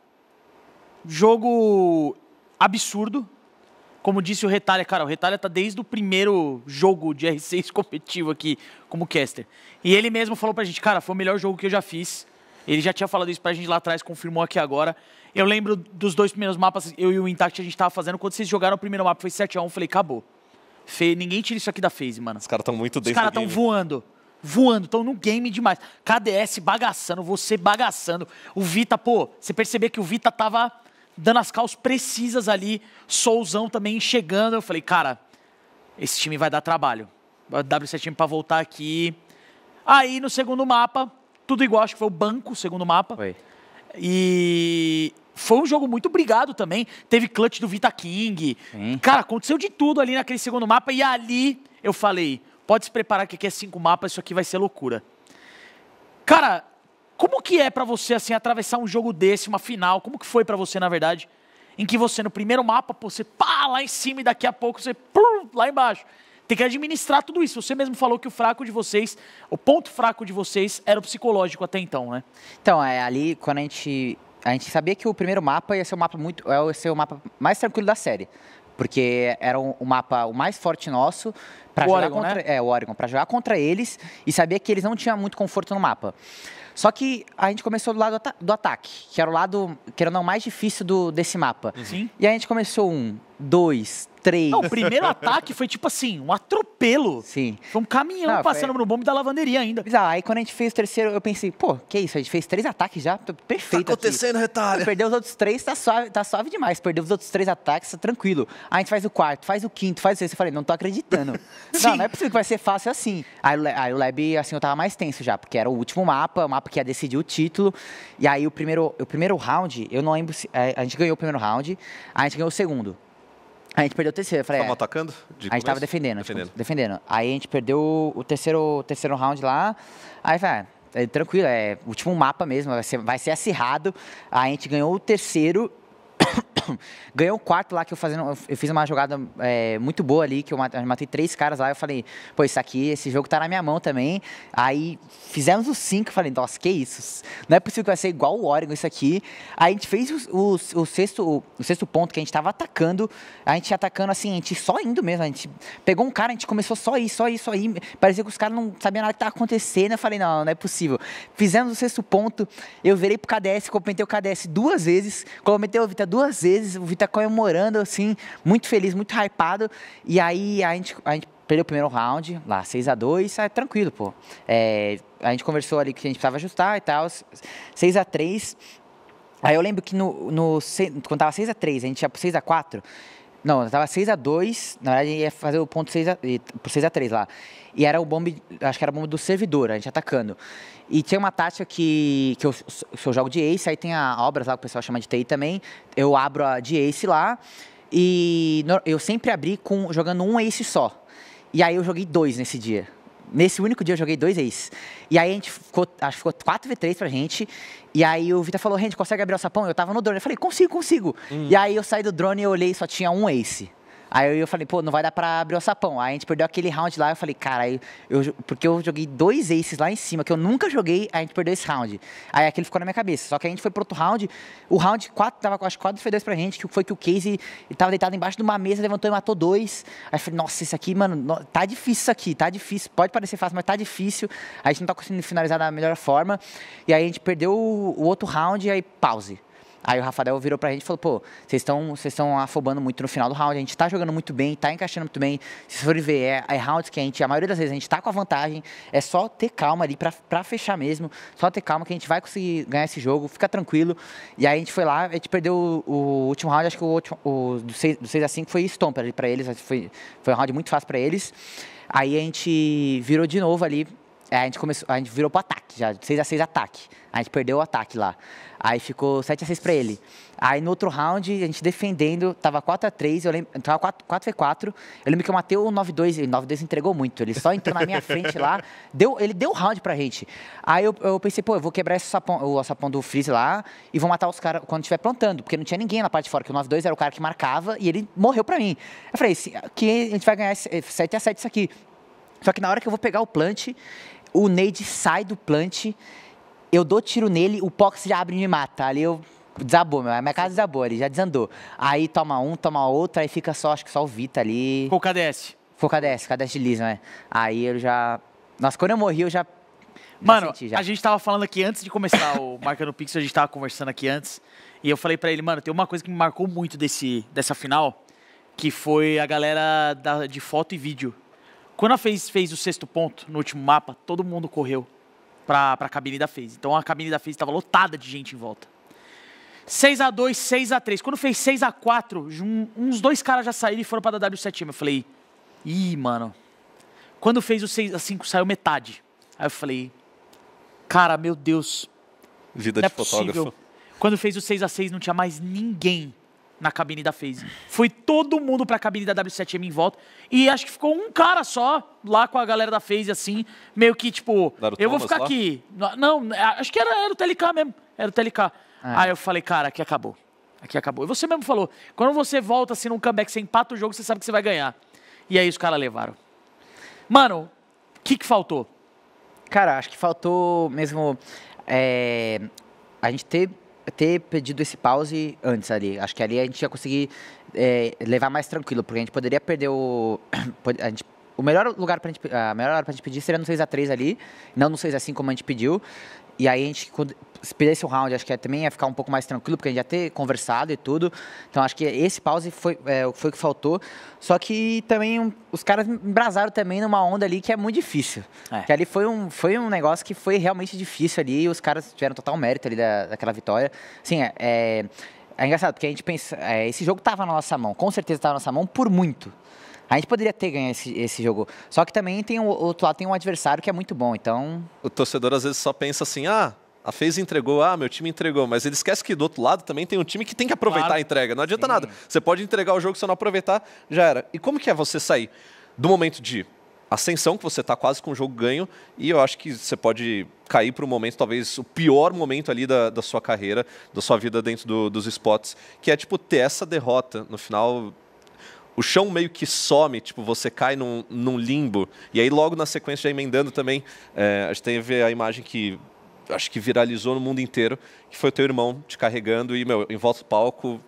jogo absurdo, como disse o Retalha, cara, o Retalha tá desde o primeiro jogo de R6 [laughs] competitivo aqui como caster. E ele mesmo falou pra gente, cara, foi o melhor jogo que eu já fiz. Ele já tinha falado isso pra gente lá atrás, confirmou aqui agora. Eu lembro dos dois primeiros mapas, eu e o Intact, a gente tava fazendo. Quando vocês jogaram o primeiro mapa, foi 7x1, eu falei, acabou. Fe... Ninguém tira isso aqui da phase, mano. Os caras estão muito dentro Os caras estão voando. Voando, estão no game demais. KDS bagaçando, você bagaçando. O Vita, pô, você percebeu que o Vita tava dando as calças precisas ali, Souzão também chegando. Eu falei, cara, esse time vai dar trabalho. W7 time para voltar aqui. Aí no segundo mapa, tudo igual, acho que foi o banco, o segundo mapa. Foi. E foi um jogo muito brigado também. Teve clutch do Vita King. Sim. Cara, aconteceu de tudo ali naquele segundo mapa. E ali eu falei, pode se preparar que aqui é cinco mapas, isso aqui vai ser loucura. Cara, como que é para você assim atravessar um jogo desse, uma final? Como que foi para você, na verdade, em que você no primeiro mapa, pô, você pá lá em cima e daqui a pouco você pum, lá embaixo. Tem que administrar tudo isso. Você mesmo falou que o fraco de vocês, o ponto fraco de vocês era o psicológico até então, né? Então, é ali quando a gente a gente sabia que o primeiro mapa ia ser o mapa muito ia é, ser o mapa mais tranquilo da série porque era o mapa o mais forte nosso para jogar contra né? é o Oregon para jogar contra eles e sabia que eles não tinham muito conforto no mapa só que a gente começou do lado do ataque, que era o lado, que era o mais difícil do, desse mapa. Uhum. Sim. E a gente começou um dois, três. Não, o primeiro ataque foi tipo assim, um atropelo. Sim. Foi um caminhão Não, passando foi... no bombe da lavanderia ainda. Ah Aí quando a gente fez o terceiro, eu pensei, pô, que isso? A gente fez três ataques já, perfeito. Tá acontecendo, retalho. Perdeu os outros três, tá suave, tá suave demais. Perdeu os outros três ataques, tá tranquilo. Aí a gente faz o quarto, faz o quinto, faz o sexto. Eu falei, não tô acreditando. [laughs] não, não é possível que vai ser fácil assim. Aí, aí o Lab, assim, eu tava mais tenso já, porque era o último mapa, o mapa que ia decidir o título. E aí o primeiro, o primeiro round, eu não lembro se. É, a gente ganhou o primeiro round, aí a gente ganhou o segundo. A gente perdeu o terceiro. Eu falei, Estavam é. atacando? a gente estava defendendo. Defendendo. Tipo, defendendo. Aí a gente perdeu o terceiro, o terceiro round lá. Aí, velho, ah, é, tranquilo, é o último mapa mesmo, vai ser, vai ser acirrado. Aí a gente ganhou o terceiro [coughs] ganhou quarto lá que eu fazendo. Eu fiz uma jogada é, muito boa ali, que eu matei três caras lá. Eu falei, pô, isso aqui, esse jogo tá na minha mão também. Aí fizemos os cinco, falei, nossa, que isso? Não é possível que vai ser igual o Oregon isso aqui. Aí a gente fez o, o, o sexto, o, sexto ponto que a gente tava atacando. A gente atacando assim, a gente só indo mesmo. A gente pegou um cara, a gente começou só isso só isso só ir. Parecia que os caras não sabiam nada que tava acontecendo. Eu falei, não, não é possível. Fizemos o sexto ponto, eu virei pro KDS, comentei o KDS duas vezes, comentei o Vita duas vezes vezes, o Vitor comemorando, assim, muito feliz, muito hypado. E aí a gente, a gente perdeu o primeiro round, lá 6 x 2 é tranquilo, pô. É, a gente conversou ali que a gente precisava ajustar e tal, 6 x 3 Aí eu lembro que no, no quando tava 6x3, a, a gente ia pro 6x4, não, tava 6x2, na verdade ia fazer o ponto 6x3 6 lá. E era o bombe, acho que era o bombe do servidor, a gente atacando. E tinha uma tática que, que eu, se eu jogo de Ace, aí tem a obras lá que o pessoal chama de TI também. Eu abro a de Ace lá e eu sempre abri com, jogando um Ace só. E aí eu joguei dois nesse dia nesse único dia eu joguei dois aces. E aí a gente ficou, acho que ficou 4v3 pra gente. E aí o Vitor falou, gente, consegue abrir o sapão? Eu tava no drone. Eu falei, consigo, consigo. Hum. E aí eu saí do drone e olhei e só tinha um ace. Aí eu falei, pô, não vai dar pra abrir o sapão. Aí a gente perdeu aquele round lá, eu falei, cara, eu, eu, porque eu joguei dois aces lá em cima, que eu nunca joguei, a gente perdeu esse round. Aí aquele ficou na minha cabeça. Só que a gente foi pro outro round, o round 4 tava com as 4 foi 2 pra gente, que foi que o Casey tava deitado embaixo de uma mesa, levantou e matou dois. Aí eu falei, nossa, isso aqui, mano, tá difícil isso aqui, tá difícil. Pode parecer fácil, mas tá difícil. Aí a gente não tá conseguindo finalizar da melhor forma. E aí a gente perdeu o, o outro round, e aí pause. Aí o Rafael virou pra gente e falou, pô, vocês estão afobando muito no final do round, a gente tá jogando muito bem, tá encaixando muito bem. Se vocês forem ver, é, é rounds que a gente, a maioria das vezes, a gente tá com a vantagem, é só ter calma ali pra, pra fechar mesmo, só ter calma que a gente vai conseguir ganhar esse jogo, fica tranquilo. E aí a gente foi lá, a gente perdeu o, o último round, acho que o, último, o do 6 a 5 foi Stomper ali pra eles, foi, foi um round muito fácil pra eles. Aí a gente virou de novo ali, é, a gente começou, a gente virou pro ataque já, 6 x 6 ataque. A gente perdeu o ataque lá. Aí ficou 7 x 6 pra ele. Aí no outro round, a gente defendendo, tava 4 x 3, eu lembro, tava 4, 4 a 4. Eu lembro que eu matei o 9 x 2, e o 9 x 2 entregou muito. Ele só entrou na minha [laughs] frente lá, deu, ele deu round pra gente. Aí eu, eu pensei, pô, eu vou quebrar esse sapão, o sapão do Freeze lá e vou matar os caras quando estiver plantando, porque não tinha ninguém na parte de fora, que o 9 x 2 era o cara que marcava e ele morreu pra mim. Eu falei, que a gente vai ganhar 7 x 7 isso aqui. Só que na hora que eu vou pegar o plant, o Neide sai do plant, eu dou tiro nele, o Pox já abre e me mata. Ali eu desabou, meu, minha casa desabou, ele já desandou. Aí toma um, toma outro, aí fica só, acho que só o Vita ali. Com o KDS. Foi o KDS, KDS de Liz, né? Aí eu já. Nossa, quando eu morri, eu já. já mano, senti, já. a gente tava falando aqui antes de começar o [laughs] Marca no Pixel, a gente tava conversando aqui antes. E eu falei para ele, mano, tem uma coisa que me marcou muito desse, dessa final, que foi a galera da, de foto e vídeo quando a FaZe fez o sexto ponto no último mapa, todo mundo correu pra, a cabine da FaZe. Então a cabine da FaZe tava lotada de gente em volta. 6 x 2 6 x 3 Quando fez 6 x 4 um, uns dois caras já saíram e foram pra W7M. Eu falei, ih, mano. Quando fez o 6 x 5 saiu metade. Aí eu falei, cara, meu Deus. Vida é de é fotógrafo. Possível. Quando fez o 6 x 6 não tinha mais ninguém na cabine da FaZe. Foi todo mundo pra cabine da W7M em volta. E acho que ficou um cara só lá com a galera da FaZe, assim, meio que tipo, Daram eu vou ficar lá? aqui. Não, acho que era, era o TLK mesmo. Era o TLK. ah é. Aí eu falei, cara, aqui acabou. Aqui acabou. E você mesmo falou, quando você volta assim num comeback, você empata o jogo, você sabe que você vai ganhar. E aí os caras levaram. Mano, o que, que faltou? Cara, acho que faltou mesmo. É, a gente ter ter pedido esse pause antes ali. Acho que ali a gente ia conseguir é, levar mais tranquilo, porque a gente poderia perder o. [clears throat] A gente, o melhor lugar pra gente, a melhor hora pra gente pedir seria no 6x3 ali, não no 6x5 como a gente pediu. E aí a gente, quando, esse round, acho que também ia ficar um pouco mais tranquilo, porque a gente ia ter conversado e tudo. Então acho que esse pause foi, é, foi o que faltou. Só que também um, os caras embrasaram também numa onda ali que é muito difícil. É. Que ali foi um, foi um negócio que foi realmente difícil ali e os caras tiveram total mérito ali da, daquela vitória. sim é, é, é engraçado, porque a gente pensa. É, esse jogo estava na nossa mão, com certeza estava na nossa mão por muito. A gente poderia ter ganho esse, esse jogo. Só que também tem o outro lado, tem um adversário que é muito bom, então... O torcedor às vezes só pensa assim, ah, a FaZe entregou, ah, meu time entregou, mas ele esquece que do outro lado também tem um time que tem que aproveitar claro. a entrega. Não adianta Sim. nada. Você pode entregar o jogo, se não aproveitar, já era. E como que é você sair do momento de ascensão, que você está quase com o jogo ganho, e eu acho que você pode cair para o momento, talvez o pior momento ali da, da sua carreira, da sua vida dentro do, dos esportes, que é tipo ter essa derrota no final o chão meio que some, tipo, você cai num, num limbo. E aí, logo na sequência, já emendando também, é, a gente tem a imagem que acho que viralizou no mundo inteiro, que foi o teu irmão te carregando e, meu, em volta do palco.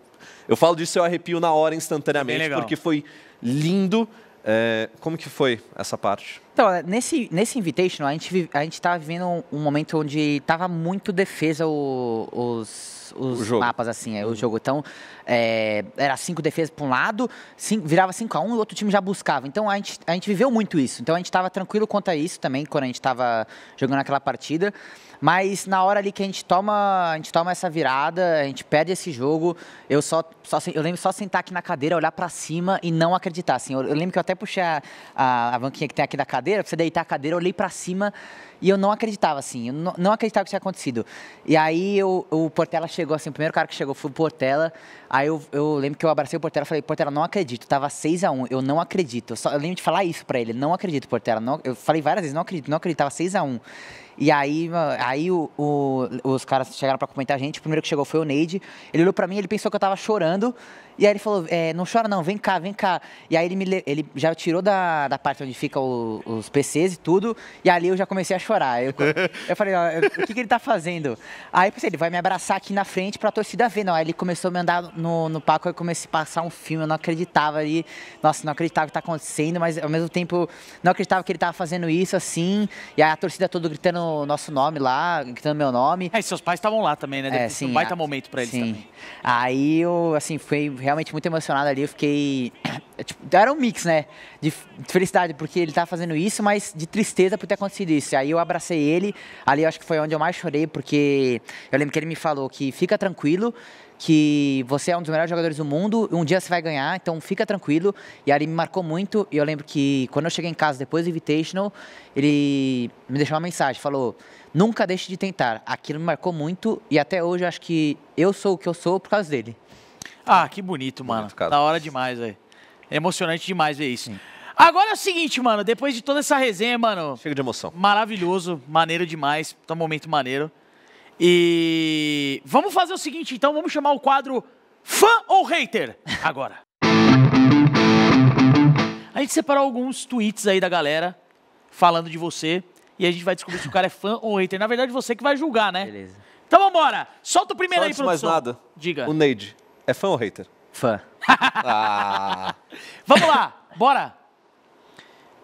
Eu falo disso, eu arrepio na hora, instantaneamente, porque foi lindo. É, como que foi essa parte? Então, é, nesse, nesse invitation a gente, a gente tava vivendo um, um momento onde tava muito defesa o, os, os mapas, assim, é, o uhum. jogo. Então, é, era cinco defesas para um lado, cinco, virava 5 a 1 um, e o outro time já buscava. Então, a gente, a gente viveu muito isso. Então, a gente estava tranquilo quanto a isso também, quando a gente estava jogando aquela partida. Mas na hora ali que a gente toma, a gente toma essa virada, a gente perde esse jogo, eu só, só eu lembro só sentar aqui na cadeira, olhar para cima e não acreditar. Assim, eu, eu, lembro que eu até puxei a, a, a banquinha que tem aqui da cadeira cadeira, pra você deitar a cadeira, eu olhei para cima e eu não acreditava, assim, eu não, não acreditava que tinha acontecido. E aí eu, o Portela chegou, assim, o primeiro cara que chegou foi o Portela. Aí eu, eu lembro que eu abracei o Portela e falei, Portela, não acredito, tava 6 a 1 eu não acredito. Eu, só, eu lembro de falar isso para ele, não acredito, Portela. Não, eu falei várias vezes, não acredito, não acredito, tava 6 a 1 e aí, aí o, o, os caras chegaram para comentar a gente. O primeiro que chegou foi o Neide. Ele olhou para mim, ele pensou que eu tava chorando. E aí ele falou: é, Não chora, não, vem cá, vem cá. E aí ele, me, ele já tirou da, da parte onde fica os PCs e tudo. E ali eu já comecei a chorar. Eu, eu falei: O que, que, ele tá fazendo? Aí eu pensei: Ele vai me abraçar aqui na frente pra torcida ver. Não, aí ele começou a me andar no, no palco. Eu comecei a passar um filme. Eu não acreditava ali. Nossa, não acreditava que tá acontecendo. Mas ao mesmo tempo, não acreditava que ele tava fazendo isso assim. E aí a torcida toda gritando gritando nosso nome lá, gritando meu nome. É, e seus pais estavam lá também, né? É, Deve é, sim, um baita a... momento pra eles sim. também. Aí eu, assim, fui realmente muito emocionado ali, eu fiquei... [clears throat] Tipo, era um mix, né? De felicidade, porque ele tava tá fazendo isso, mas de tristeza por ter acontecido isso. Aí eu abracei ele, ali eu acho que foi onde eu mais chorei, porque eu lembro que ele me falou que fica tranquilo, que você é um dos melhores jogadores do mundo, um dia você vai ganhar, então fica tranquilo. E ali me marcou muito, e eu lembro que quando eu cheguei em casa depois do Invitational, ele me deixou uma mensagem, falou, nunca deixe de tentar. Aquilo me marcou muito, e até hoje eu acho que eu sou o que eu sou por causa dele. Ah, que bonito, mano. da hora demais, velho. É emocionante demais ver isso. Sim. Agora é o seguinte, mano, depois de toda essa resenha, mano... Chega de emoção. Maravilhoso, maneiro demais, tá um momento maneiro. E vamos fazer o seguinte, então, vamos chamar o quadro Fã ou Hater agora. A gente separou alguns tweets aí da galera falando de você e a gente vai descobrir se o cara é fã ou hater. Na verdade, você que vai julgar, né? Beleza. Então vambora! Solta o primeiro Só aí, antes produção. mais nada, Diga. o Neide é fã ou hater? Fã. [laughs] Ah. Vamos lá, bora!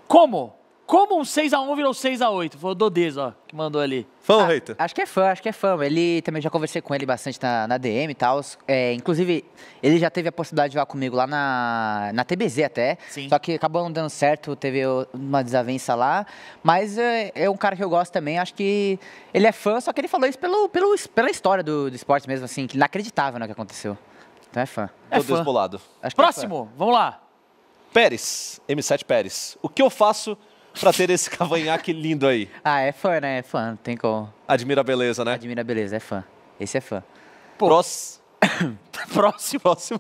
Como como um 6x1 virou 6x8? Foi o Dodez, ó, que mandou ali. Fã ou ah, Acho que é fã, acho que é fã. Ele também já conversei com ele bastante na, na DM e tal. É, inclusive, ele já teve a possibilidade de jogar comigo lá na, na TBZ até. Sim. Só que acabou não dando certo, teve uma desavença lá. Mas é, é, um cara que eu gosto também. Acho que ele é fã, só que ele falou isso pelo, pelo, pela história do, do esporte mesmo, assim, que inacreditável no né, que aconteceu. Então é fã. É Dodez bolado. Acho é Próximo, é vamos lá. Pérez, M7 Pérez. O que eu faço para ter esse cavanhaque [laughs] lindo aí? Ah, é fã, né? É fã, não tem como. Admira a beleza, né? Admira a beleza, é fã. Esse é fã. Próximo. [coughs] Próximo. Próximo.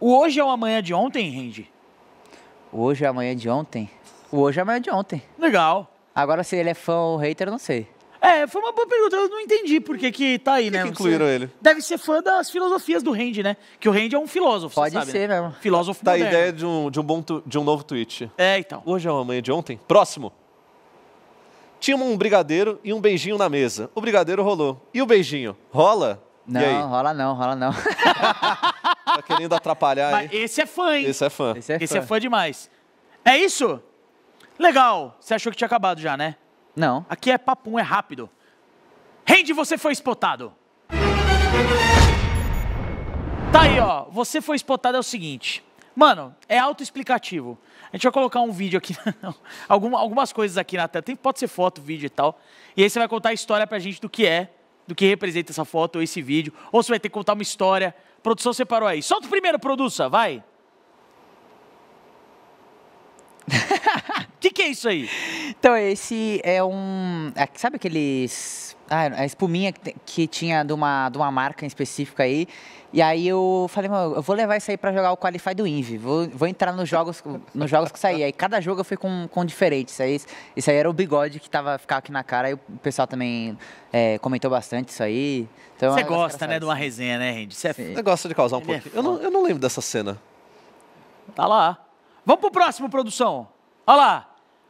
O hoje é o amanhã de ontem, Randy? O hoje é amanhã de ontem? O hoje é amanhã de ontem. Legal. Agora, se ele é fã ou hater, eu não sei. É, foi uma boa pergunta. Eu não entendi por que que tá aí, né? que incluíram ele? Deve ser fã das filosofias do Randy, né? Que o Randy é um filósofo, você Pode sabe, né? ser né? mesmo. Filósofo Tá a ideia de um, de um bom tu- de um novo tweet. É, então. Hoje é uma manhã de ontem. Próximo. Tinha um brigadeiro e um beijinho na mesa. O brigadeiro rolou. E o beijinho? Rola? Não, E aí? rola não, rola não. [laughs] Tá querendo atrapalhar Mas aí? esse é fã, hein? Esse é fã. Esse é Esse é fã demais. É isso? Legal. Você achou que tinha acabado já, né? Não. Aqui é papum, é rápido. Rende, você foi espotado. Tá aí, ó. Você foi espotado é o seguinte. Mano, é autoexplicativo. A gente vai colocar um vídeo aqui, [laughs] algumas, algumas coisas aqui na tela. Tem, pode ser foto, vídeo e tal. E aí você vai contar a história pra gente do que é, do que representa essa foto ou esse vídeo. Ou você vai ter que contar uma história. A produção separou aí. Solta o primeiro, produça, vai. O que, que é isso aí? Então, esse é um. É, sabe aqueles. Ah, a espuminha que, que tinha de uma, de uma marca em específica aí. E aí eu falei, mano, eu vou levar isso aí pra jogar o Qualify do Invi. Vou, vou entrar nos jogos, nos jogos que saí Aí cada jogo eu fui com, com diferente. Isso aí, isso aí era o bigode que tava, ficava aqui na cara. Aí o pessoal também é, comentou bastante isso aí. Então, Você é gosta, né, de uma resenha, né, Randy? Você é... gosta de causar um pouco. É eu, não, eu não lembro dessa cena. Tá lá. Vamos pro próximo, produção. Olha lá.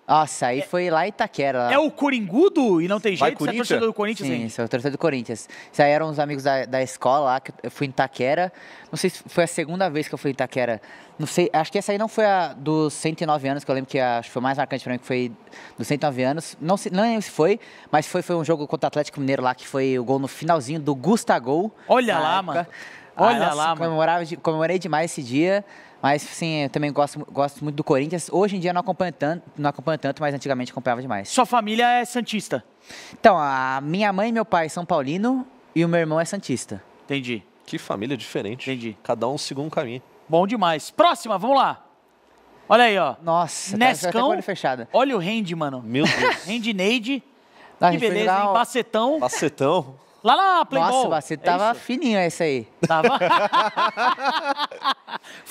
Nossa, aí é- foi lá em Itaquera. Lá. É o Coringudo e não tem jeito? Você é torcedor do Corinthians? Sim, sou torcedor do Corinthians. Isso aí eram uns amigos da, da escola lá, que eu fui em Itaquera. Não sei se foi a segunda vez que eu fui em Itaquera. Não sei, acho que essa aí não foi a dos 109 anos, que eu lembro que acho que foi mais marcante pra mim, que foi dos 109 anos. Não, sei, não lembro se foi, mas foi, foi um jogo contra o Atlético Mineiro lá, que foi o gol no finalzinho do Gustagol. Olha lá, época. mano. Olha ah, nossa, lá, mano. Comemorava, comemorei demais esse dia. Mas, sim, eu também gosto, gosto muito do Corinthians. Hoje em dia não acompanho, tanto, não acompanho tanto, mas antigamente acompanhava demais. Sua família é Santista? Então, a minha mãe e meu pai são paulino e o meu irmão é Santista. Entendi. Que família diferente. Entendi. Cada um seguiu um caminho. Bom demais. Próxima, vamos lá. Olha aí, ó. Nossa, tá, tá Nescão. Tá, fechada. Olha o Randy, mano. Meu Deus. [laughs] Randy Neide. que beleza, hein? Bacetão. Bacetão. Lá na Playboy. Nossa, você é tava é fininho aí. Tava. [laughs] [laughs]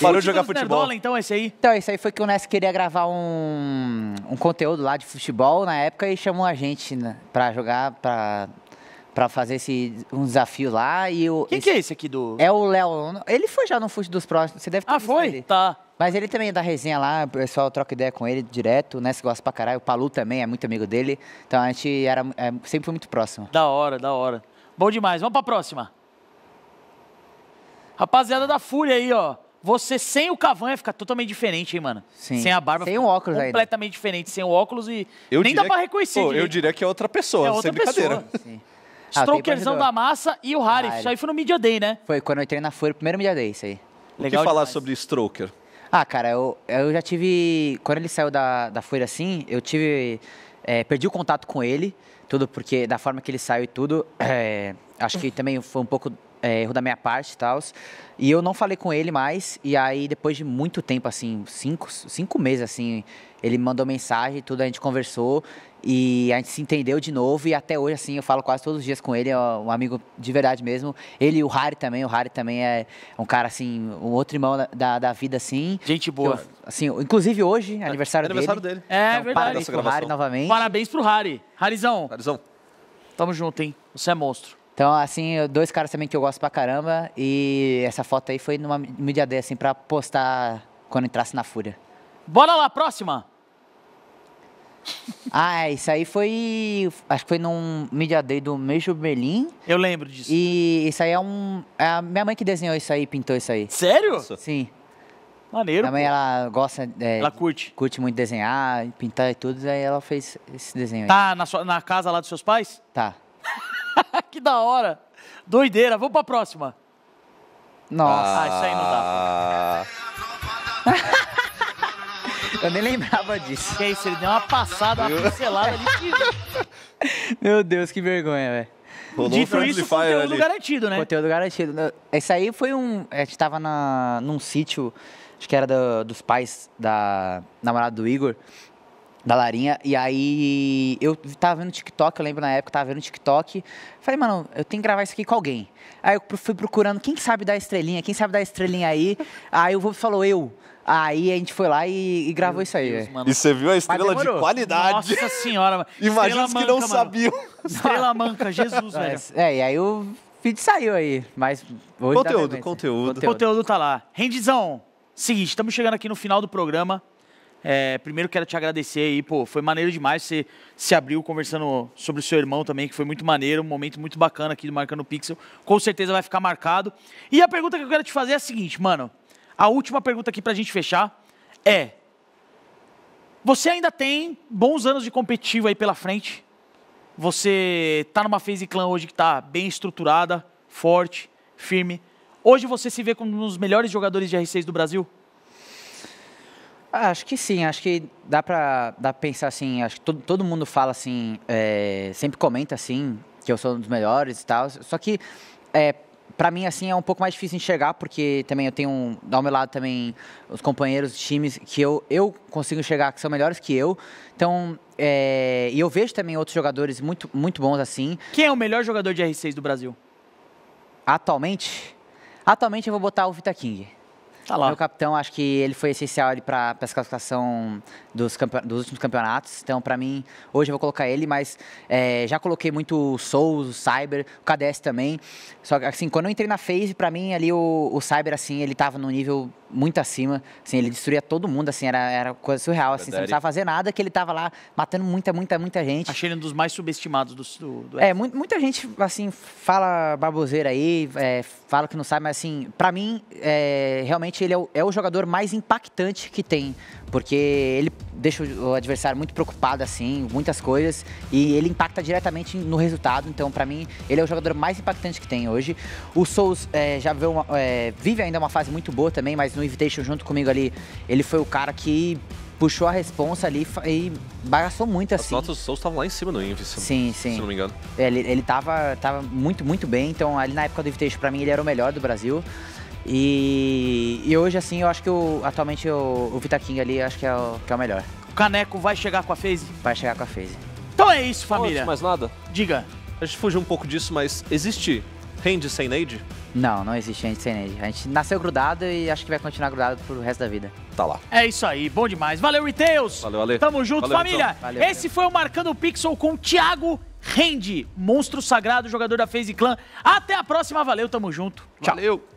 Parou de jogar futebol. Nerdola, então, esse aí? Então, esse aí foi que o Ness queria gravar um, um conteúdo lá de futebol na época e chamou a gente né, pra jogar, pra, pra fazer esse, um desafio lá. E o, Quem esse, que é esse aqui do... É o Léo. Ele foi já no Fute dos Próximos, você deve ter Ah, foi? Ele. Tá. Mas ele também é da resenha lá, o pessoal troca ideia com ele direto, o Ness gosta pra caralho, o Palu também é muito amigo dele, então a gente era, é, sempre foi muito próximo. Da hora, da hora. Bom demais. Vamos para a próxima. Rapaziada da Fúria aí, ó. Você sem o Cavan ia ficar totalmente diferente, hein, mano? Sim. Sem a barba. Sem o óculos aí. Completamente ainda. diferente. Sem o óculos e eu nem dá pra reconhecer. Que, pô, eu diria que é outra pessoa, é outra sem brincadeira. Pessoa. Ah, Strokerzão ah, da massa e o Harry. Isso aí foi no Media Day, né? Foi, quando eu entrei na Fúria, primeiro Media Day, isso aí. O Legal que falar demais. sobre Stroker? Ah, cara, eu, eu já tive... Quando ele saiu da, da Fúria, assim, eu tive é, perdi o contato com ele, tudo porque da forma que ele saiu e tudo, é, acho que também foi um pouco é, erro da minha parte e tal. E eu não falei com ele mais. E aí, depois de muito tempo, assim, cinco, cinco meses, assim, ele mandou mensagem e tudo, a gente conversou. E a gente se entendeu de novo e até hoje, assim, eu falo quase todos os dias com ele, é um amigo de verdade mesmo. Ele e o Harry também, o Harry também é um cara, assim, um outro irmão da, da vida, assim. Gente boa. Eu, assim, inclusive hoje, é, aniversário, aniversário dele. dele. É, então, verdade. Parabéns pro gravação. Harry novamente. Parabéns pro Harry. Harizão. Harizão. Tamo junto, hein? Você é monstro. Então, assim, dois caras também que eu gosto pra caramba. E essa foto aí foi numa mídia dessa, assim, pra postar quando entrasse na Fúria. Bora lá, próxima! Ah, é, isso aí foi. Acho que foi num Media Day do Mejo Berlim. Eu lembro disso. E isso aí é um. É a minha mãe que desenhou isso aí, pintou isso aí. Sério? Sim. Maneiro. Minha mãe, ela gosta. É, ela curte. Curte muito desenhar, pintar e tudo, aí ela fez esse desenho aí. Tá na, sua, na casa lá dos seus pais? Tá. [laughs] que da hora. Doideira. Vamos pra próxima. Nossa. Ah, isso aí não dá. [laughs] Eu nem lembrava disso. Que é isso, ele deu uma passada, uma pincelada ali. [laughs] Meu Deus, que vergonha, velho. Rolou Dito um isso, conteúdo ali. garantido, né? Conteúdo garantido. Esse aí foi um... A gente tava na, num sítio, acho que era do, dos pais da namorada do Igor, da Larinha, e aí eu tava vendo TikTok, eu lembro na época, eu tava vendo TikTok, falei, mano, eu tenho que gravar isso aqui com alguém. Aí eu fui procurando, quem sabe dar estrelinha, quem sabe dar estrelinha aí? aí o Vô falou, eu. Aí a gente foi lá e, e gravou Meu isso aí. Deus, e você viu a estrela de qualidade. Nossa senhora, mano. [laughs] Imagina os que não mano. sabiam. Estrela manca, Jesus, é, velho. É, e aí o vídeo saiu aí. Mas hoje tá conteúdo, bem, conteúdo. conteúdo. Conteúdo tá lá. Rendizão, seguinte, estamos chegando aqui no final do programa. É, primeiro quero te agradecer aí, pô, foi maneiro demais. Você se abriu conversando sobre o seu irmão também, que foi muito maneiro, um momento muito bacana aqui do Marcando Pixel. Com certeza vai ficar marcado. E a pergunta que eu quero te fazer é a seguinte, mano. A última pergunta aqui para a gente fechar é: você ainda tem bons anos de competitivo aí pela frente? Você está numa fase clã hoje que está bem estruturada, forte, firme. Hoje você se vê como um dos melhores jogadores de R6 do Brasil? Acho que sim, acho que dá para dá pra pensar assim, acho que todo, todo mundo fala assim, é, sempre comenta assim, que eu sou um dos melhores e tal, só que é, para mim, assim, é um pouco mais difícil enxergar, porque também eu tenho, um, ao meu lado também, os companheiros, os times que eu, eu consigo enxergar que são melhores que eu. Então, é, e eu vejo também outros jogadores muito, muito bons assim. Quem é o melhor jogador de R6 do Brasil? Atualmente? Atualmente eu vou botar o Vita King. Tá lá. O meu capitão, acho que ele foi essencial para essa classificação dos, dos, últimos campeonatos. Então, para mim, hoje eu vou colocar ele, mas é, já coloquei muito o Souls, o Cyber, o KDS também. Só que, assim, quando eu entrei na phase, para mim, ali o, o, Cyber, assim, ele tava num nível muito acima. Assim, ele destruía todo mundo, assim, era, era coisa surreal. Assim, você não precisava fazer nada, que ele tava lá matando muita, muita, muita gente. Achei ele um dos mais subestimados do... do, é, muita gente, assim, fala baboseira aí, é, fala que não sabe, mas, assim, para mim, é, realmente realmente ele é o, é o, jogador mais impactante que tem, porque ele deixa o adversário muito preocupado, assim, muitas coisas, e ele impacta diretamente no resultado. Então, para mim, ele é o jogador mais impactante que tem hoje. O Souls é, já uma, é, vive ainda uma fase muito boa também, mas no Invitation, junto comigo ali, ele foi o cara que puxou a responsa ali e bagaçou muito, assim. As notas do Souls estavam lá em cima do Invi, se, sim, sim. se não me engano. É, ele, ele tava, tava muito, muito bem. Então, ali na época do Invitation, pra mim, ele era o melhor do Brasil. E, e hoje, assim, eu acho que o, atualmente o, o Vita King ali acho que é, o, que é o melhor. O Caneco vai chegar com a FaZe? Vai chegar com a FaZe. Então é isso, família. Não, mais nada? Diga. A gente fugiu um pouco disso, mas existe rende sem nade? Não, não existe rende sem nade. A gente nasceu grudado e acho que vai continuar grudado pro resto da vida. Tá lá. É isso aí, bom demais. Valeu, Retails. Valeu, valeu. Tamo junto, Valeu, família. Valeu, Esse valeu. foi o Marcando o Pixel com o Thiago Rende, monstro sagrado, jogador da FaZe Clan. Até a próxima, valeu, tamo junto. Tchau. Valeu.